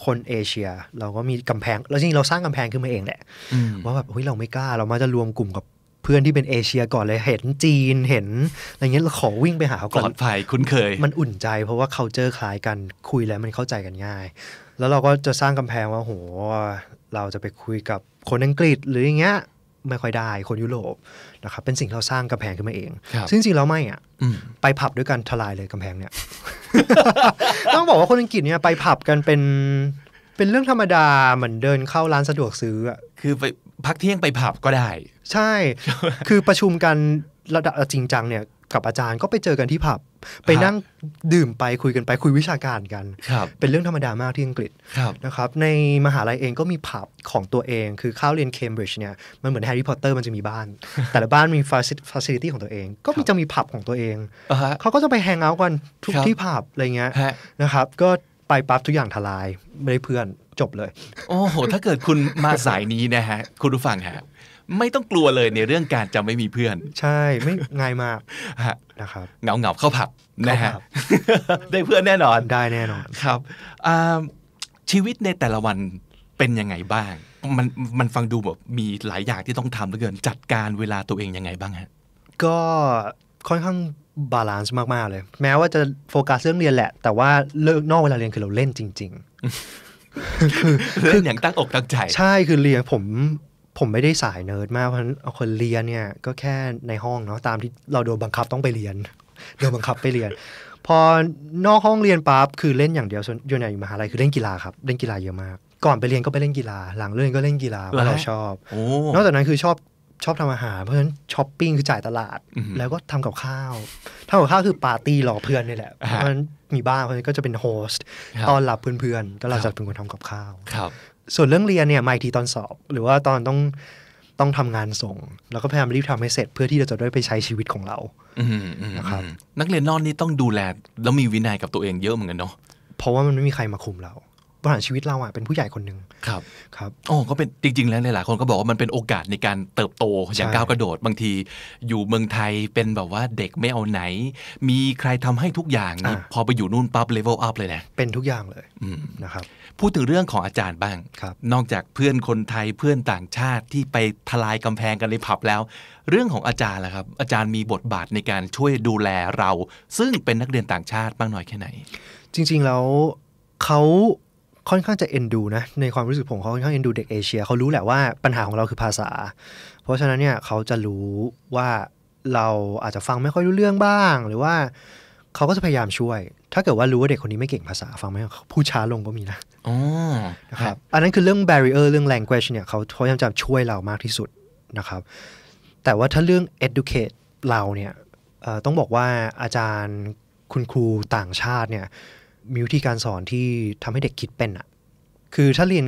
คนเอเชียเราก็มีกำแพงเราจริงเราสร้างกำแพงขึ้นมาเองแหละว่าแบบเฮ้ยเราไม่กล้าเรามาจะรวมกลุ่มกับเพื่อนที่เป็นเอเชียก่อนเลยเห็นจีนเห็นอะไรเงี้ยเราขอวิ่งไปหาเขาก่อนปลอดภัยคุ้นเคย มันอุ่นใจเพราะว่าเขาเจอคล้ายกันคุยแล้วมันเข้าใจกันง่าย แล้วเราก็จะสร้างกำแพงว่าโหเราจะไปคุยกับคนอังกฤษหรืออย่างเงี้ยไม่ค่อยได้ คนยุโรปนะครับเป็นสิ่งเราสร้างกำแพงขึ้นมาเอง ซึ่งจริงแล้วไม่อ่ะไปผับด้วยกันทลายเลยกำแพงเนี่ย ต้องบอกว่าคนอังกฤษเนี่ยไปผับกันเป็นเป็นเรื่องธรรมดาเหมือนเดินเข้าร้านสะดวกซื้อคือไปพักเที่ยงไปผับก็ได้ ใช่คือประชุมกันระดับจริงจังเนี่ยกับอาจารย์ก็ไปเจอกันที่ผับไปนั่งดื่มไปคุยกันไปคุยวิชาการกัน เป็นเรื่องธรรมดามากที่อังกฤษนะครับ ในมหาลัยเองก็มีผับของตัวเองคือเข้าเรียนเคมบริดจ์เนี่ย มันเหมือนแฮร์รี่พอตเตอร์มันจะมีบ้าน แต่ละบ้านมีฟาซิลิตี้ของตัวเอง ก็มีจะมีผับของตัวเอง เขาก็จะไปแฮงเอาท์กันทุกที่ผับอะไรเงี้ยนะครับก็ไปปั๊บทุกอย่างทลาย ไม่ได้เพื่อนจบเลยโอ้โหถ้าเกิดคุณมาสายนี้นะฮะคุณผู้ฟังฮะไม่ต้องกลัวเลยในเรื่องการจะไม่มีเพื่อน ใช่ไม่ง่ายมากนะครับเงาเงาเข้าผับนะฮะได้เพื่อนแน่นอนได้แน่นอนครับชีวิตในแต่ละวันเป็นยังไงบ้าง มันมันฟังดูแบบมีหลายอย่างที่ต้องทำเหลือเกินจัดการเวลาตัวเองยังไงบ้างฮะก็ค่อนข้างบาลานซ์มากๆเลยแม้ว่าจะโฟกัสเรื่องเรียนแหละ แต่ว่าเลิกนอกเวลาเรียนคือเราเล่นจริงๆคือเล่นอย่างตั้งอกตั้งใจใช่คือเรียนผมผมไม่ได้สายเนิร์ดมากเพราะฉะนั้นเอาคนเรียนเนี่ยก็แค่ในห้องเนาะตามที่เราโดน บังคับต้องไปเรียน โดนบังคับไปเรียน พอนอกห้องเรียนปั๊บคือเล่น อย่างเดียวส่วนอยู่ในมหาลัยคือเล่นกีฬาครับ เล่นกีฬาเยอะมากก่อนไปเรียนก็ไปเล่นกีฬา หลังเรียนก็เล่นกีฬาเพราะเราชอบนอกจากนั้นคือชอบชอบทำอาหารเพราะฉะนั้นช้อปปิ้งคือจ่ายตลาดแล้วก็ทำกับข้าวทำกับข้าวคือปาร์ตี้หลอกเพื่อนนี่แหละเพราะฉะนั้นมีบ้านเพราะฉะนั้นก็จะเป็นโฮสต์ตอนหลับเพื่อนๆก็เราจะเป็นคนทำกับข้าวส่วนเรื่องเรียนเนี่ยไมกทีตอนสอบ หรือว่าตอนต้องต้องทำงานส่งแล้วก็พยายามรีบทำให้เสร็จ เพื่อที่เราจะได้ไปใช้ชีวิตของเรานะครับ นักเรียนนอกนี่ต้องดูแล แล้วมีวินัยกับตัวเองเยอะเหมือนกันเนาะเพราะว่ามันไม่มีใครมาคุมเราบริหารชีวิตเราอ่ะเป็นผู้ใหญ่คนหนึ่งครับครับโอ้ก็เป็นจริงๆแล้วหลายๆคนก็บอกว่ามันเป็นโอกาสในการเติบโตอย่างก้าวกระโดดบางที อยู่เมืองไทยเป็นแบบว่าเด็กไม่เอาไหน มีใครทำให้ทุกอย่างนี่พอไปอยู่นู่นปั๊บเลเวลอัพเลยนะเป็นทุกอย่างเลยนะครับพูดถึงเรื่องของอาจารย์บ้าง นอกจากเพื่อนคนไทยเพื่อนต่างชาติที่ไปทลายกำแพงกันในผับแล้ว เรื่องของอาจารย์ล่ะครับอาจารย์มีบทบาทในการช่วยดูแลเราซึ่งเป็นนักเรียนต่างชาติบ้างน้อยแค่ไหนจริงๆแล้วเขาค่อนข้างจะเอ็นดูนะในความรู้สึกผมเขาค่อนข้างเอ็นดูเด็กเอเชียเขารู้แหละว่าปัญหาของเราคือภาษา เพราะฉะนั้นเนี่ยเขาจะรู้ว่าเราอาจจะฟังไม่ค่อยรู้เรื่องบ้าง หรือว่าเขาก็จะพยายามช่วย ถ้าเกิดว่ารู้ว่าเด็กคนนี้ไม่เก่งภาษาฟังไม่พูดช้าลงก็มีนะนะครับ อันนั้นคือเรื่อง barrier เรื่อง language เนี่ยเขาพยายามจะช่วยเรามากที่สุดนะครับ แต่ว่าถ้าเรื่อง educate เราเนี่ย ต้องบอกว่าอาจารย์คุณครูต่างชาติเนี่ย มีวิธีการสอนที่ทำให้เด็กคิดเป็นอะคือถ้าเรียน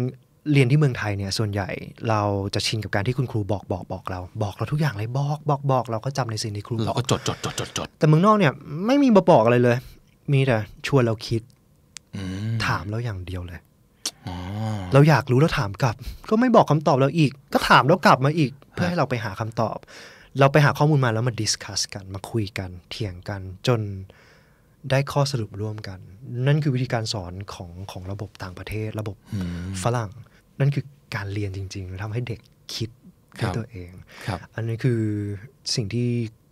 เรียนที่เมืองไทยเนี่ยส่วนใหญ่เราจะชินกับการที่คุณครูบอกบอกบอกเรา บอกเราทุกอย่างเลยบอกบอกบอก เราก็จำในสิ่งที่ครูเราก็จดจดจดจดจดแต่เมืองนอกเนี่ยไม่มีบอกอะไรเลย มีแต่ชวนเราคิด ถามเราอย่างเดียวเลยเราอยากรู้แล้วถามกลับ ก็ไม่บอกคำตอบเราอีก ก็ถามแล้วกลับมาอีก เพื่อให้เราไปหาคำตอบ เราไปหาข้อมูลมาแล้วมาดิสคัสกัน มาคุยกันเถียงกัน จนได้ข้อสรุปร่วมกัน นั่นคือวิธีการสอนของของระบบต่างประเทศระบบฝรั่ง นั่นคือการเรียนจริง ๆทำให้เด็กคิดด้วยตัวเอง อันนี้คือสิ่งที่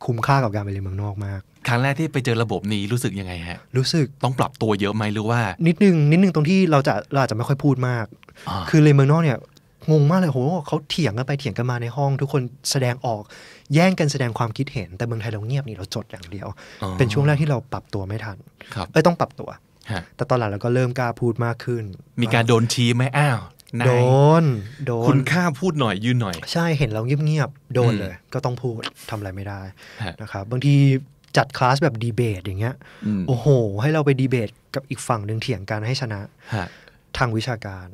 คุ้มค่ากับการไปเรียนเมืองนอกมาก ครั้งแรกที่ไปเจอระบบนี้รู้สึกยังไงฮะ รู้สึกต้องปรับตัวเยอะไหมหรือว่า นิดนึงนิดนึงตรงที่เราจะเราอาจจะไม่ค่อยพูดมาก คือเรียนเมืองนอกเนี่ยงงมากเลยโหเขาเถียงกันไปเถียงกันมาในห้อง ทุกคนแสดงออกแย่งกันแสดงความคิดเห็นแต่เมืองไทยเราเงียบนี่เราจดอย่างเดียว เป็นช่วงแรกที่เราปรับตัวไม่ทันเอ้ต้องปรับตัว แต่ตอนหลังเราก็เริ่มกล้าพูดมากขึ้น มีการโดนชี้ไหมอ้าวโดน โดน คุณค่าพูดหน่อย ยืนหน่อย ใช่ เห็นเราเงียบๆ โดนเลย ก็ต้องพูด ทำอะไรไม่ได้นะครับ บางที จัดคลาสแบบดีเบตอย่างเงี้ย โอ้โห ให้เราไปดีเบตกับอีกฝั่งหนึ่งเถียงกันให้ชนะทางวิชาการ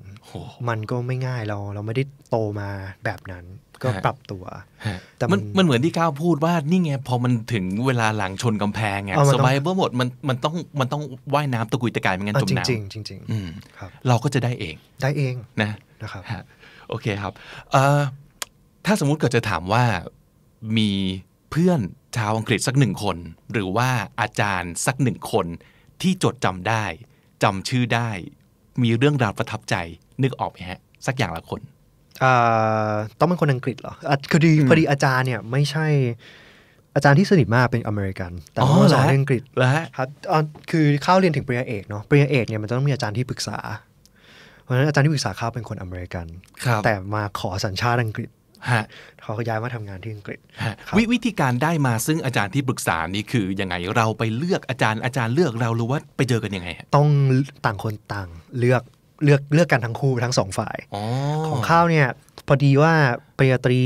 มันก็ไม่ง่ายเราเราไม่ได้โตมาแบบนั้นก็ปรับตัว แต่ มันมันเหมือนที่ก้าวพูดว่านี่ไงพอมันถึงเวลาหลังชนกำแพงไงสบายเบอร์หมด มันมันต้องมันต้องว่ายน้ำตะกุยตะกายไม่งั้นจมน้ำจริงจริงจริงเราก็จะได้เองได้เองนะนะครับโอเคครับถ้าสมมุติเกิดจะถามว่ามีเพื่อนชาวอังกฤษสักหนึ่งคน หรือว่าอาจารย์สักหนึ่งคน ที่จดจำได้จำชื่อได้มีเรื่องราวประทับใจนึกออกไหมฮะสักอย่างละคนต้องเป็นคนอังกฤษเหรอคดีพอดีอาจารย์เนี่ยไม่ใช่อาจารย์ที่สนิทมากเป็นอเมริกัน แต่ว่าสอนอังกฤษแลครับคือเข้าเรียนถึงปริญญาเอกเนาะปริญญาเอกเนี่ยมันจะต้องมีอาจารย์ที่ปรึกษา เพราะฉะนั้นอาจารย์ที่ปรึกษาเข้าเป็นคนอเมริกันแต่มาขอสัญชาติอังกฤษเขาย้ายมาทำงานที่อังกฤษวิวิธีการได้มาซึ่งอาจารย์ที่ปรึกษานี้คือยังไง เราไปเลือกอาจารย์ อาจารย์เลือกเราหรือว่าไปเจอกันยังไง ต้องต่างคนต่างเลือก เลือกเลือกกันทั้งคู่ทั้งสองฝ่าย ของข้าวเนี่ย พอดีว่าปริญญาตรี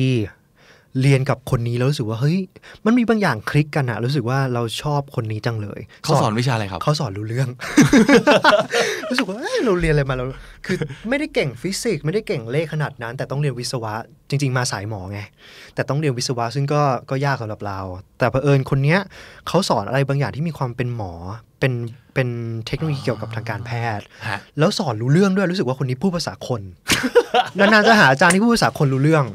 เรียนกับคนนี้แล้วรู้สึกว่าเฮ้ยมันมีบางอย่างคลิกกันอะรู้สึกว่าเราชอบคนนี้จังเลย เขาสอนวิชาอะไรครับเขาสอนรู้เรื่อง รู้สึกว่าเราเรียนอะไรมาเราคือ ไม่ได้เก่งฟิสิกส์ไม่ได้เก่งเลขขนาดนั้น แต่ต้องเรียนวิศวะจริง ๆมาสายหมอไงแต่ต้องเรียนวิศวะซึ่งก็ก็ยากสำหรับเรา แต่เผอิญคนเนี้ย เขาสอนอะไรบางอย่างที่มีความเป็นหมอ เป็นเป็นเทคโนโลยีเกี่ยวกับทางการแพทย์ แล้วสอนรู้เรื่องด้วยรู้สึกว่าคนนี้พูดภาษาคนนานๆจะหาอาจารย์ที่พูดภาษาคนรู้เรื่อง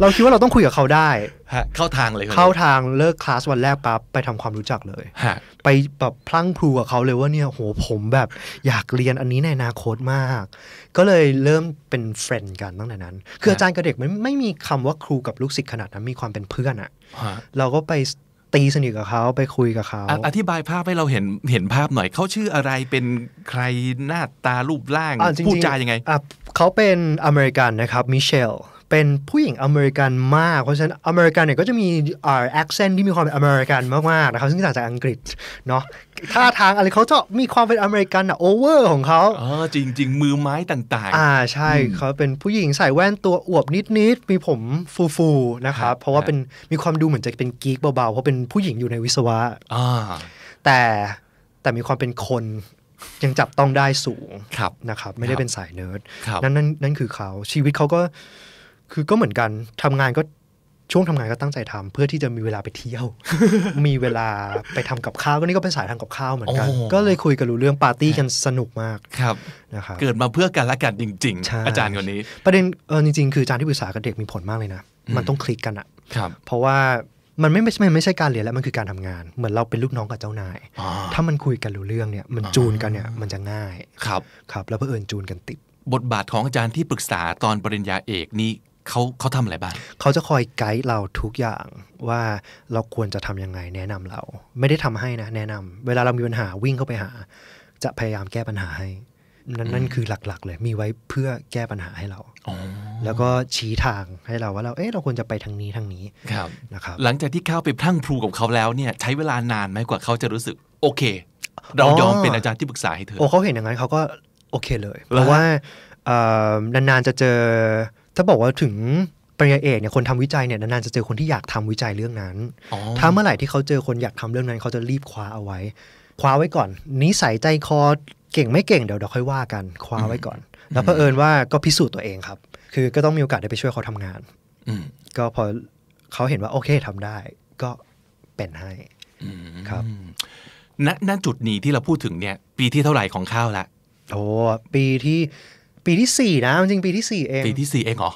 เราคิดว่าเราต้องคุยกับเขาได้เข้าทางเลยเข้าทางเลิกคลาสวันแรกปั๊บ ไปทำความรู้จักเลยไปแบบพลั้งพลูกับเขาเลยว่าเนี่ยโหผมแบบอยากเรียนอันนี้ในอนาคตมาก ก็เลยเริ่มเป็นเฟรนด์กันตั้งแต่นั้น คืออาจารย์กับเด็กม่ไม่มีคำว่าครูกับลูกศิษย์ขนาดนั้น มีความเป็นเพื่อนอะเราก็ไปตีสนิทกับเขาไปคุยกับเขาอธิบายภาพให้เราเห็นเห็นภาพหน่อยเขาชื่ออะไรเป็นใครหน้าตารูปร่างพูดจายังไงเขาเป็นอเมริกันนะครับมิเชลเป็นผู้หญิงอเมริกันมาก เพราะฉะนั้นอเมริกันเนี่ยก็จะมีอ่าแอคเซนต์ที่มีความเป็นอเมริกันมากๆนะครับซึ่งต่างจากอังกฤษเนาะท่าทางอะไรเขาจะมีความเป็นอเมริกันอะโอเวอร์ของเขาอ๋อจริงจริงมือไม้ต่างๆ อ่าใช่เขาเป็นผู้หญิงใส่แว่นตัวอวบนิดๆมีผมฟูๆนะครับเพราะว่าเป็นมีความดูเหมือนจะเป็นกีกเบาๆเพราะเป็นผู้หญิงอยู่ในวิศวะอ่าแต่แต่มีความเป็นคนยังจับต้องได้สูงนะครับ ไม่ได้เป็นสายเนิร์ดนั่นนั่นนั่นคือเขาชีวิตเขาก็คือก็เหมือนกันทำงานก็ช่วงทำงานก็ตั้งใจทำ เพื่อที่จะมีเวลาไปเที่ยว มีเวลาไปทำกับข้าวก็นี่ก็เป็นสายทางกับข้าวเหมือนกัน ก็เลยคุยกันรู้เรื่องปาร์ตี้กันสนุกมากครับนะครับ เกิดมาเพื่อกันและกันจริงๆอาจารย์คนนี้ ประเด็นเออจริงๆคืออาจารย์ที่ปรึกษากับเด็กมีผลมากเลยนะมันต้องคลิกกันอ่ะเพราะว่ามันไม่ไม่ไม่ใช่การเรียนแล้วมันคือการทำงานเหมือนเราเป็นลูกน้องกับเจ้านาย ถ้ามันคุยกันรู้เรื่องเนี่ยมันจูนกันเนี่ยมันจะง่ายครับครับ แล้วเพื่อเอิญจูนกันติดบทบาทของอาจารย์ที่ปรึกษาตอนปริญญาเอกนี่เขาเขาทำอะไรบ้าง เขาจะคอยไกด์เราทุกอย่างว่าเราควรจะทำยังไง แนะนำเรา ไม่ได้ทำให้นะแนะนำเวลาเรามีปัญหาวิ่งเข้าไปหา จะพยายามแก้ปัญหาให้ นั่นนั่นคือหลักๆ เลย มีไว้เพื่อแก้ปัญหาให้เราแล้วก็ชี้ทางให้เราว่าเราเอ๊ะเราควรจะไปทางนี้ทางนี้ครับนะครับ หลังจากที่เข้าไปพั่งพลูกับเขาแล้วเนี่ย ใช้เวลานานไหมกว่าเขาจะรู้สึก โอเคเรายอมเป็นอาจารย์ที่ปรึกษาให้เธอโอ้เขาเห็นอย่างนั้นเขาก็โอเคเลยเพราะว่านาน ๆจะเจอถ้าบอกว่าถึงปริญญาเอกเนี่ยคนทำวิจัยเนี่ยนานๆจะเจอคนที่อยากทำวิจัยเรื่องนั้นถ้าเมื่อไหร่ที่เขาเจอคนอยากทำเรื่องนั้นเขาจะรีบคว้าเอาไว้ คว้าไว้ก่อน นิสัยใจคอเก่งไม่เก่งเดี๋ยวเราค่อยว่ากันคว้าไว้ก่อน แล้วเผอิญว่าก็พิสูจน์ตัวเองครับ คือก็ต้องมีโอกาสได้ไปช่วยเขาทำงานก็พอเขาเห็นว่า โอเคทำได้ ก็เป็นให้ครับณณจุดนี้ที่เราพูดถึงเนี่ย ปีที่เท่าไหร่ของข้าวละโอ้ปีที่ปีที่4นะจริงปีที่ 4 เองปีที่4เองเหรอ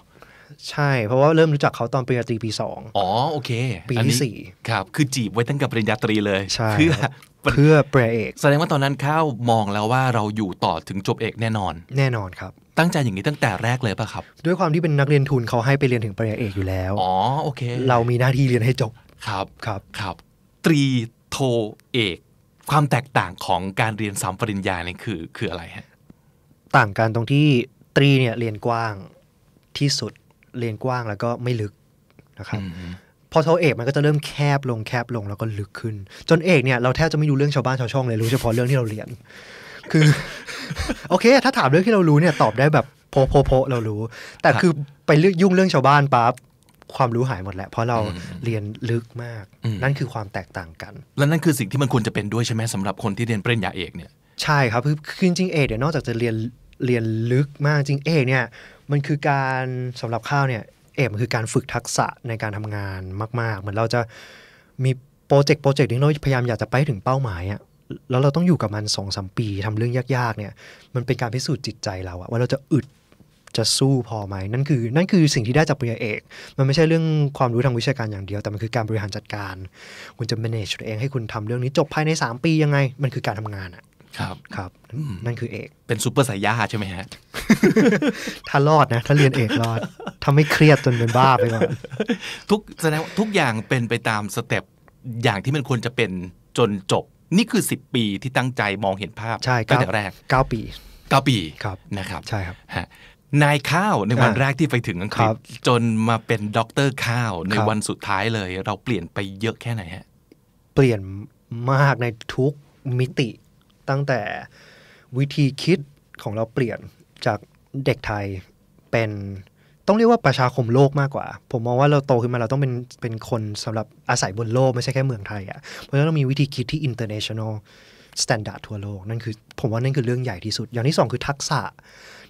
ใช่เพราะว่าเริ่มรู้จักเขาตอนปริญญาตรีปี2อ๋อโอเคปีที่4ครับคือจีบไว้ตั้งแต่ปริญญาตรีเลยใช่เพื่อเพื่อแปรเอกแสดงว่าตอนนั้นข้าวมองแล้วว่าเราอยู่ต่อถึงจบเอกแน่นอน แน่นอนครับตั้งใจอย่างนี้ตั้งแต่แรกเลยป่ะครับด้วยความที่เป็นนักเรียนทุนเขาให้ไปเรียนถึงปริญญาเอกอยู่แล้วอ๋อโอเค เรามีหน้าที่เรียนให้จบครับครับครับตรีโทเอก ความแตกต่างของการเรียนสามปริญญาเนี่ยคือคืออะไรฮะต่างกันตรงที่ตรีเนี่ยเรียนกว้างที่สุดเรียนกว้างแล้วก็ไม่ลึกนะครับพอโทเอกมันก็จะเริ่มแคบลงแคบลงแล้วก็ลึกขึ้นจนเอกเนี่ยเราแทบจะไม่รู้เรื่องชาวบ้านชาวช่องเลยรู้เฉพาะเรื่องที่เราเรียนคือ โอเค ถ้าถามเรื่องที่เรารู้เนี่ยตอบได้แบบโพโพโพเรารู้ แต่คือไปเลือกยุ่งเรื่องชาวบ้านปั๊บความรู้หายหมดแหละเพราะเราเรียนลึกมากนั่นคือความแตกต่างกันและนั่นคือสิ่งที่มันควรจะเป็นด้วยใช่ไหมสำหรับคนที่เรียนปริญญาเอกเนี่ยใช่ครับคือจริงๆเอกเนี่ยนอกจากจะเรียนเรียนลึกมากจริงเอกเนี่ยมันคือการสำหรับข้าวเนี่ยเอกมันคือการฝึกทักษะในการทำงานมาก ๆ เหมือนเราจะมีโปรเจกต์โปรเจกต์นี่เราพยายามอยากจะไปถึงเป้าหมายอะแล้วเราต้องอยู่กับมันสองสมปี ทำเรื่องยากๆเนี่ยมันเป็นการพิสูจน์จิตใจเราอะว่าเราจะอึดจะสู้พอไหมนั่นคือนั่นคือสิ่งที่ได้จากปริญญาเอก มันไม่ใช่เรื่องความรู้ทางวิชาการอย่างเดียว แต่มันคือการบริหารจัดการคุณจะ manage ตัวเองให้คุณทำเรื่องนี้จบภายใน 3 ปียังไง มันคือการทำงานอะครับครับนั่นคือเอก เป็นซูเปอร์สายยาใช่ไหมฮะ ถ้ารอดนะ ถ้าเรียนเอกรอดทำให้เครียดจนเป็นบ้าไปก่อนทุกแสดงทุกอย่างเป็นไปตามสเต็ปอย่างที่มันควรจะเป็นจนจบ นี่คือ 10 ปีที่ตั้งใจมองเห็นภาพ ใช่ตั้งแต่แรก9ปี 9 ปีครับนะครับ ใช่ครับนายข้าวในวันแรกที่ไปถึงอังกฤษจนมาเป็นด็อกเตอร์ข้าว ในวันสุดท้ายเลยเราเปลี่ยนไปเยอะแค่ไหนฮะ เปลี่ยนมากในทุกมิติตั้งแต่วิธีคิดของเราเปลี่ยนจากเด็กไทยเป็นต้องเรียกว่าประชาคมโลกมากกว่า ผมมองว่าเราโตขึ้นมาเราต้องเป็นเป็นคนสำหรับอาศัยบนโลกไม่ใช่แค่เมืองไทยอะ่ะเพราะฉะนั้นเรามีวิธีคิดที่ international standard ทั่วโลกนั่นคือ ผมว่านั่นคือเรื่องใหญ่ที่สุด อย่างที่สองคือทักษะ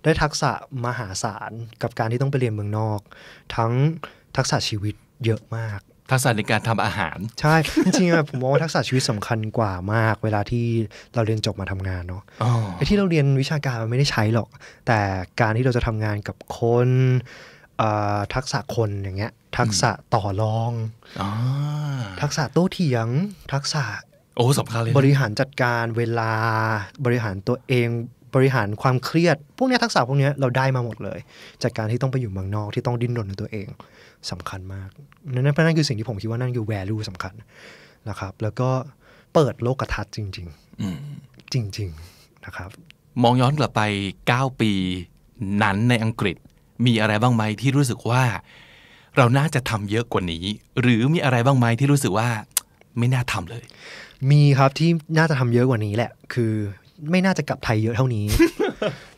ได้ทักษะมหาศาลกับการที่ต้องไปเรียนเมืองนอก ทั้งทักษะชีวิตเยอะมากทักษะในการทำอาหารใช่จริงๆผมมองว่าทักษะชีวิตสำคัญกว่ามากเวลาที่เราเรียนจบมาทำงานเนาะไอ้ที่เราเรียนวิชาการมันไม่ได้ใช้หรอก แต่การที่เราจะทำงานกับคนทักษะคนอย่างเงี้ย ทักษะต่อรองอทักษะโต้เถียงทักษะโอ้สำคัญเลยบริหารจัดการเวลาบริหารตัวเองบริหารความเครียด พวกนี้ทักษะพวกนี้เราได้มาหมดเลยจากการที่ต้องไปอยู่เมืองนอกที่ต้องดิ้นรนในตัวเองสำคัญมากนั่นเพราะนั่นคือสิ่งที่ผมคิดว่านั่นคือแวลูสำคัญนะครับ แล้วก็เปิดโลกทัศน์จริงๆจริง ๆ นะครับ มองย้อนกลับไป 9 ปีนั้นในอังกฤษ มีอะไรบ้างไหมที่รู้สึกว่า เราน่าจะทำเยอะกว่านี้ หรือมีอะไรบ้างไหมที่รู้สึกว่าไม่น่าทำเลย มีครับที่น่าจะทำเยอะกว่านี้แหละ คือไม่น่าจะกลับไทยเยอะเท่านี้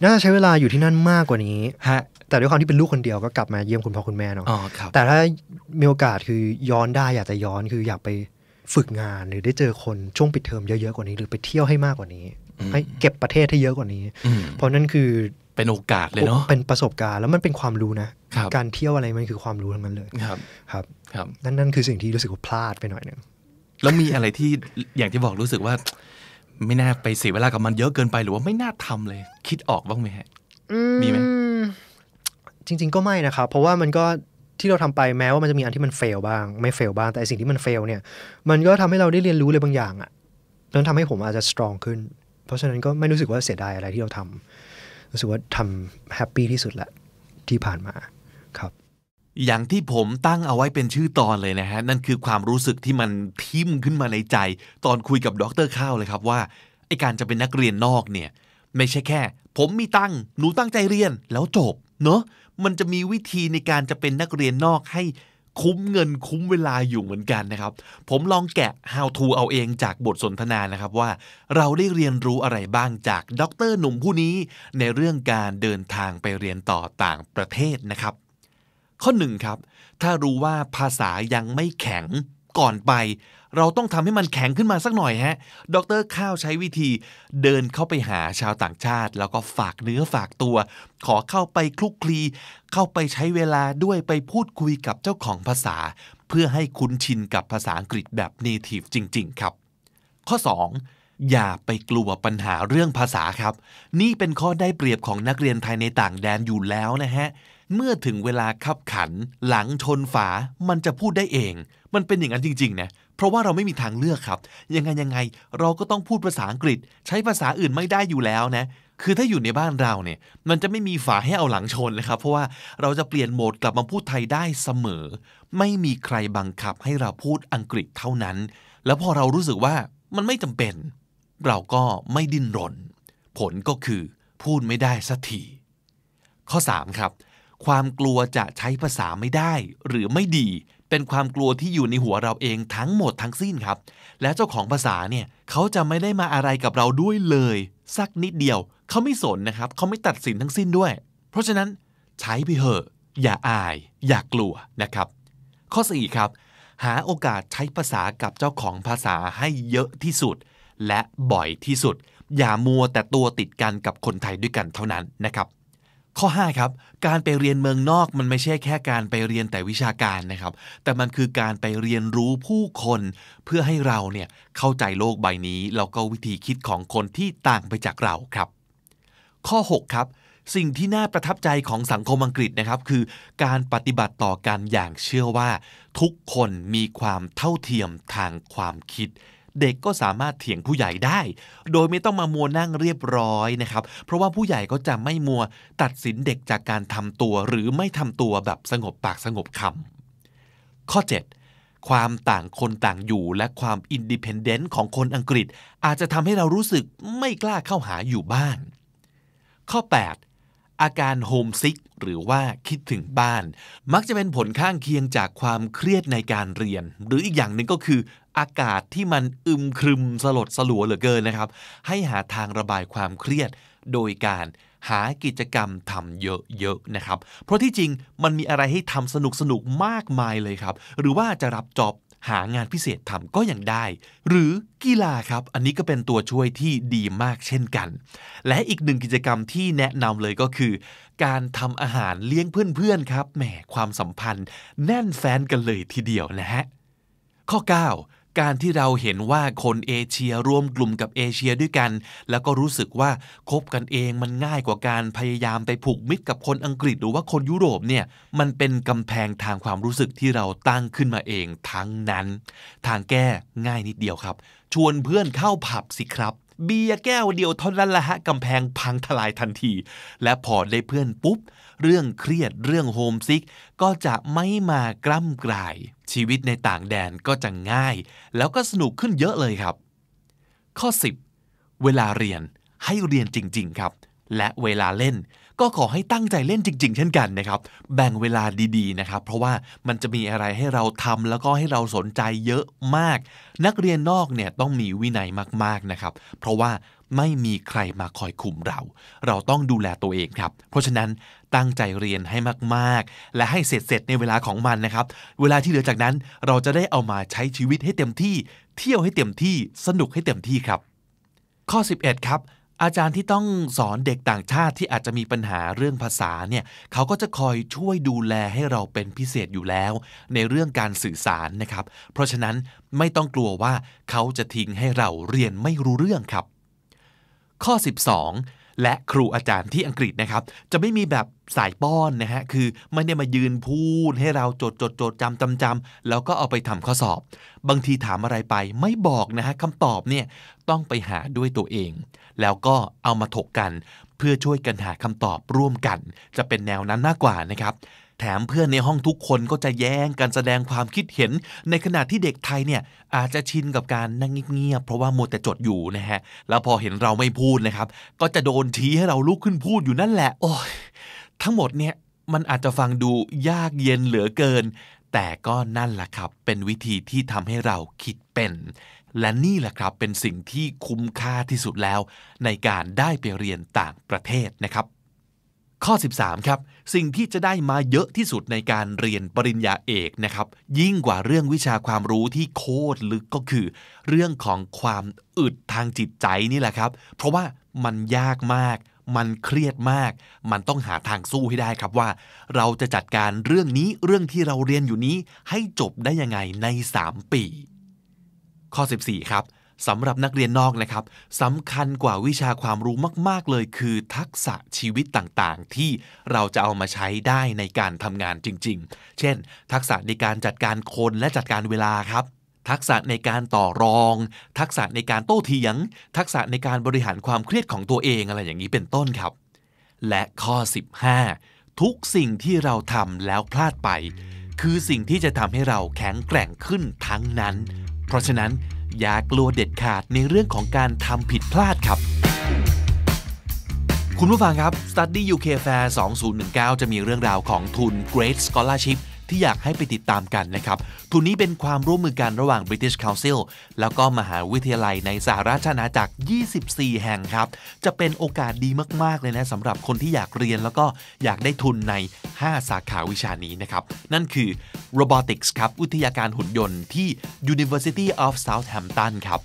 น่าจะใช้เวลาอยู่ที่นั่นมากกว่านี้ ฮะ แต่ด้วยความที่เป็นลูกคนเดียวก็กลับมาเยี่ยมคุณพ่อคุณแม่เนาะอ๋อครับแต่ถ้ามีโอกาสคือย้อนได้อยากจะย้อนคืออยากไปฝึกงาน หรือได้เจอคนช่วงปิดเทอมเยอะๆกว่านี้หรือไปเที่ยวให้มากกว่านี้ให้เก็บประเทศให้เยอะกว่านี้ เพราะนั่นคือเป็นโอกาสเลยเนาะ เป็นประสบการณ์แล้วมันเป็นความรู้นะ การเที่ยวอะไรมันคือความรู้ทั้งนั้นเลยครับ ครับ ครับ นั่นนั่นคือสิ่งที่รู้สึกว่าพลาดไปหน่อยหนึ่งแล้วมีอะไรที่อย่างที่บอกรู้สึกว่าไม่น่าไปเสียเวลากับมันเยอะเกินไป หรือว่าไม่น่าทำเลย คิดออกบ้างไหมฮะมีไหมจริงๆก็ไม่นะครับเพราะว่ามันก็ที่เราทำไปแม้ว่ามันจะมีอันที่มันเฟลบ้าง ไม่เฟลบ้างแต่สิ่งที่มันเฟลเนี่ย มันก็ทำให้เราได้เรียนรู้อะไรบางอย่างอะ่ะนั้นทำให้ผมอาจจะสตรองขึ้น เพราะฉะนั้นก็ไม่รู้สึกว่าเสียดายอะไรที่เราทำรู้สึกว่าทำแฮปปี้ที่สุดละ ที่ผ่านมาครับอย่างที่ผมตั้งเอาไว้เป็นชื่อตอนเลยนะฮะนั่นคือความรู้สึกที่มันทิ่มขึ้นมาในใจตอนคุยกับดรข้าวเลยครับ ว่า ไอการจะเป็นนักเรียนนอกเนี่ย ไม่ใช่แค่ ผมมีตั้งหนูตั้งใจเรียนแล้วจบเนาะมันจะมีวิธีในการจะเป็นนักเรียนนอกให้คุ้มเงินคุ้มเวลาอยู่เหมือนกันนะครับ ผมลองแกะ how to เอาเองจากบทสนทนานะครับว่า เราได้เรียนรู้อะไรบ้างจากด็อกเตอร์หนุ่มผู้นี้ในเรื่องการเดินทางไปเรียนต่อต่างประเทศนะครับข้อหนึ่งครับ ถ้ารู้ว่าภาษายังไม่แข็งก่อนไป เราต้องทำให้มันแข็งขึ้นมาสักหน่อยฮะ ดรข้าวใช้วิธี เดินเข้าไปหาชาวต่างชาติ แล้วก็ฝากเนื้อฝากตัว ขอเข้าไปคลุกคลี เข้าไปใช้เวลาด้วยไปพูดคุยกับเจ้าของภาษา เพื่อให้คุ้นชินกับภาษาอังกฤษแบบ native จริงๆครับ ข้อ2อย่าไปกลัวปัญหาเรื่องภาษาครับ นี่เป็นข้อได้เปรียบของนักเรียนไทยในต่างแดนอยู่แล้วนะฮะเมื่อถึงเวลาขับขัน หลังชนฝา มันจะพูดได้เอง มันเป็นอย่างนั้นจริงๆนะเพราะว่าเราไม่มีทางเลือกครับ ยังไงยังไงเราก็ต้องพูดภาษาอังกฤษ ใช้ภาษาอื่นไม่ได้อยู่แล้วนะ คือถ้าอยู่ในบ้านเราเนี่ย มันจะไม่มีฝาให้เอาหลังชนเลยครับ เพราะว่าเราจะเปลี่ยนโหมด กลับมาพูดไทยได้เสมอ ไม่มีใครบังคับให้เราพูดอังกฤษเท่านั้น แล้วพอเรารู้สึกว่ามันไม่จำเป็น เราก็ไม่ดิ้นรน ผลก็คือพูดไม่ได้สักที ข้อ 3 ครับความกลัวจะใช้ภาษาไม่ได้หรือไม่ดี เป็นความกลัวที่อยู่ในหัวเราเองทั้งหมดทั้งสิ้นครับ และเจ้าของภาษาเนี่ยเขาจะไม่ได้มาอะไรกับเราด้วยเลย สักนิดเดียวเขาไม่สนนะครับ เขาไม่ตัดสินทั้งสิ้นด้วย เพราะฉะนั้นใช้ไปเถอะอย่าอาย อย่ากลัวนะครับ ข้อสี่ครับ หาโอกาสใช้ภาษากับเจ้าของภาษาให้เยอะที่สุด และบ่อยที่สุด อย่ามัวแต่ตัวติดกันกับคนไทยด้วยกันเท่านั้นนะครับข้อ5ครับการไปเรียนเมืองนอกมันไม่ใช่แค่การไปเรียนแต่วิชาการนะครับ แต่มันคือการไปเรียนรู้ผู้คนเพื่อให้เราเนี่ยเข้าใจโลกใบนี้ แล้วก็วิธีคิดของคนที่ต่างไปจากเราครับ ข้อ6ครับสิ่งที่น่าประทับใจของสังคมอังกฤษนะครับคือการปฏิบัติต่อกันอย่างเชื่อว่า ทุกคนมีความเท่าเทียมทางความคิดเด็กก็สามารถเถียงผู้ใหญ่ได้ โดยไม่ต้องมามัวนั่งเรียบร้อยนะครับเพราะว่าผู้ใหญ่ก็จะไม่มัวตัดสินเด็กจากการทำตัว หรือไม่ทำตัวแบบสงบปากสงบคำข้อ 7 ความต่างคนต่างอยู่และความอินดิเพนเดนต์ของคนอังกฤษ อาจจะทำให้เรารู้สึกไม่กล้าเข้าหาอยู่บ้าน ข้อ 8 อาการโฮมซิกหรือว่าคิดถึงบ้าน มักจะเป็นผลข้างเคียงจากความเครียดในการเรียน หรืออีกอย่างหนึ่งก็คืออากาศที่มันอึมครึมสลดสลัวเหลือเกินนะครับ ให้หาทางระบายความเครียดโดยการหากิจกรรมทำเยอะๆนะครับ เพราะที่จริงมันมีอะไรให้ทำสนุกสนุกมากมายเลยครับ หรือว่าจะรับจอบ หางานพิเศษทำก็ยังได้ หรือกีฬาครับอันนี้ก็เป็นตัวช่วยที่ดีมากเช่นกัน และอีกหนึ่งกิจกรรมที่แนะนำเลยก็คือ การทำอาหารเลี้ยงเพื่อนๆครับแหมความสัมพันธ์ แน่นแฟนกันเลยทีเดียวนะฮะข้อ 9การที่เราเห็นว่าคนเอเชียรวมกลุ่มกับเอเชียด้วยกัน แล้วก็รู้สึกว่าคบกันเองมันง่ายกว่าการพยายามไปผูกมิตรกับคนอังกฤษ หรือว่าคนยุโรปเนี่ยมันเป็นกำแพงทางความรู้สึกที่เราตั้งขึ้นมาเองทั้งนั้น ทางแก้ง่ายนิดเดียวครับ ชวนเพื่อนเข้าผับสิครับเบียร์แก้วเดียวท่านั้นละฮะกำแพงพังทลายทันที และพอได้เพื่อนปุ๊บ เรื่องเครียดเรื่องโฮมซิก ก็จะไม่มากล้ำกลายชีวิตในต่างแดนก็จะง่าย แล้วก็สนุกขึ้นเยอะเลยครับ ข้อ 10 เวลาเรียนให้เรียนจริงๆครับ และเวลาเล่นก็ขอให้ตั้งใจเล่นจริง ๆ เช่นกันนะครับแบ่งเวลาดี ๆ นะครับ เพราะว่ามันจะมีอะไรให้เราทำแล้วก็ให้เราสนใจเยอะมาก นักเรียนนอกเนี่ยต้องมีวินัยมากๆนะครับ เพราะว่าไม่มีใครมาคอยคุมเราเราต้องดูแลตัวเองครับเพราะฉะนั้นตั้งใจเรียนให้มากๆ และให้เสร็จๆในเวลาของมันนะครับ เวลาที่เหลือจากนั้นเราจะได้เอามาใช้ชีวิตให้เต็มที่เที่ยวให้เต็มที่สนุกให้เต็มที่ครับ ข้อ 11 ครับอาจารย์ที่ต้องสอนเด็กต่างชาติที่อาจจะมีปัญหาเรื่องภาษาเนี่ยเขาก็จะคอยช่วยดูแลให้เราเป็นพิเศษอยู่แล้ว ในเรื่องการสื่อสารนะครับ เพราะฉะนั้นไม่ต้องกลัวว่าเขาจะทิ้งให้เราเรียนไม่รู้เรื่องครับ ข้อ 12และครูอาจารย์ที่อังกฤษนะครับ จะไม่มีแบบสายป้อนนะฮะคือไม่ได้มายืนพูดให้เราจดจดจดจำจำจำแล้วก็เอาไปทำข้อสอบ บางทีถามอะไรไปไม่บอกนะฮะคำตอบเนี่ยต้องไปหาด้วยตัวเอง แล้วก็เอามาถกกันเพื่อช่วยกันหาคำตอบร่วมกัน จะเป็นแนวนั้นมากกว่านะครับแถมเพื่อนในห้องทุกคนก็จะแย้งกันแสดงความคิดเห็น ในขณะที่เด็กไทยเนี่ย อาจจะชินกับการนั่งเงียบเพราะว่ามัวแต่จดอยู่นะฮะ แล้วพอเห็นเราไม่พูดนะครับ ก็จะโดนทีให้เราลุกขึ้นพูดอยู่นั่นแหละ โอ้ยทั้งหมดเนี่ยมันอาจจะฟังดูยากเย็นเหลือเกิน แต่ก็นั่นแหละครับเป็นวิธีที่ทำให้เราคิดเป็น และนี่แหละครับเป็นสิ่งที่คุ้มค่าที่สุดแล้วในการได้ไปเรียนต่างประเทศนะครับข้อ 13ครับ สิ่งที่จะได้มาเยอะที่สุดในการเรียนปริญญาเอกนะครับ ยิ่งกว่าเรื่องวิชาความรู้ที่โคตรลึกก็คือ เรื่องของความอึดทางจิตใจนี่แหละครับ เพราะว่ามันยากมาก มันเครียดมาก มันต้องหาทางสู้ให้ได้ครับว่า เราจะจัดการเรื่องนี้เรื่องที่เราเรียนอยู่นี้ให้จบได้ยังไงใน 3 ปี ข้อ 14 ครับสำหรับนักเรียนนอกนะครับสำคัญกว่าวิชาความรู้มาก ๆเลยคือทักษะชีวิตต่างๆ ที่เราจะเอามาใช้ได้ในการทำงานจริง ๆ เช่น ทักษะในการจัดการคน และจัดการเวลาครับ ทักษะในการต่อรอง ทักษะในการโต้เถียงทักษะในการบริหารความเครียดของตัวเอง อะไรอย่างนี้เป็นต้นครับ และข้อ 15 ทุกสิ่งที่เราทำแล้วพลาดไป คือสิ่งที่จะทำให้เราแข็งแกร่งขึ้นทั้งนั้น เพราะฉะนั้นอย่ากลัวเด็ดขาดในเรื่องของการทำผิดพลาดครับ คุณผู้ฟังครับ Study UK Fair 2019 จะมีเรื่องราวของทุน Great Scholarship ที่อยากให้ไปติดตามกันนะครับ ทุนนี้เป็นความร่วมมือกันระหว่าง British Council แล้วก็มหาวิทยาลัยในสหราชอาณาจักร24 แห่งครับ จะเป็นโอกาสดีมากๆ เลยนะสำหรับคนที่อยากเรียนแล้วก็อยากได้ทุนใน 5 สาขาวิชานี้นะครับ นั่นคือ Robotics ครับวิทยาการหุ่นยนต์ที่ University of Southampton ครับ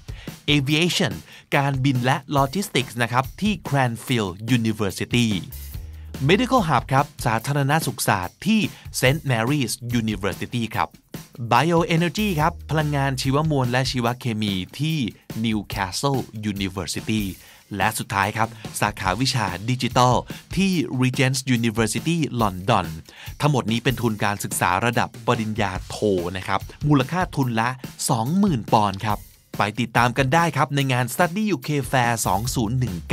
Aviation การบินและ Logistics นะครับที่ Cranfield University Medical Hub ครับสาธารณสุขศาสตร์ที่ St. Mary's University ครับ Bioenergy ครับพลังงานชีวมวลและชีวเคมีที่ Newcastle University และสุดท้ายครับสาขาวิชาดิจิทัล ที่ Regents University London ทั้งหมดนี้เป็นทุนการศึกษาระดับปริญญาโทนะครับมูลค่าทุนละ 20,000 ปอนด์ครับไปติดตามกันได้ครับ ในงาน Study UK Fair 2019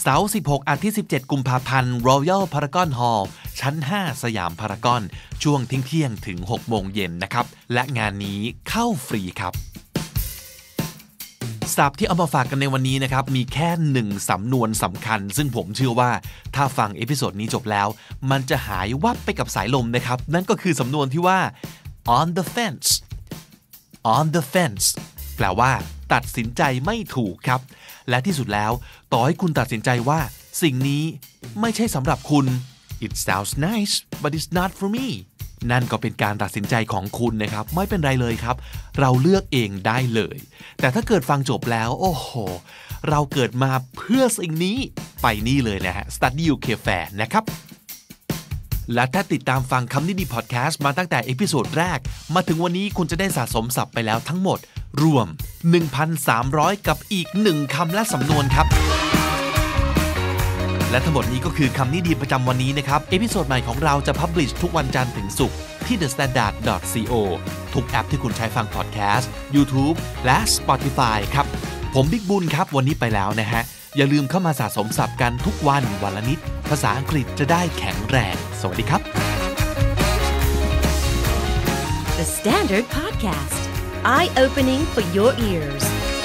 เสาร์16 อาทิตย์17 กุมภาพันธ์ Royal Paragon Hall ชั้น 5 สยามพารากอน ช่วงเที่ยงถึง 6 โมงเย็นนะครับ และงานนี้เข้าฟรีครับสัพ์ที่เอามาฝากกันในวันนี้นะครับ มีแค่หนึ่งสำนวนสำคัญ ซึ่งผมเชื่อว่าถ้าฟังเอพิโซดนี้จบแล้ว มันจะหายวับไปกับสายลมนะครับ นั่นก็คือสำนวนที่ว่า on the fence on the fence แปลว่าตัดสินใจไม่ถูกครับ และที่สุดแล้วต่อให้คุณตัดสินใจว่า สิ่งนี้ไม่ใช่สำหรับคุณ it sounds nice but it's not for me นั่นก็เป็นการตัดสินใจของคุณนะครับ ไม่เป็นไรเลยครับ เราเลือกเองได้เลย แต่ถ้าเกิดฟังจบแล้วโอ้โหเราเกิดมาเพื่อสิ่งนี้ไปนี่เลยนะฮะ Study UK Fair นะครับ และถ้าติดตามฟังคำนี้ดีพอดแคสต์มาตั้งแต่เอพิโซดแรกมาถึงวันนี้คุณจะได้สะสมศัพท์ไปแล้วทั้งหมดรวม 1,300 กับอีก 1 คำและสำนวนครับ และทั้งหมดนี้ก็คือคำนิยดีประจำวันนี้นะครับ เอพิโซดใหม่ของเราจะพับลิชทุกวันจันทร์ถึงศุกร์ที่ thestandard.co ทุกแอปที่คุณใช้ฟังพอดแคสต์ YouTube และ Spotify ครับ ผมบิ๊กบุญครับ วันนี้ไปแล้วนะฮะ อย่าลืมเข้ามาสะสมศัพท์กันทุกวัน วันละนิด ภาษาอังกฤษจะได้แข็งแรง สวัสดีครับ The Standard Podcast eye opening for your ears.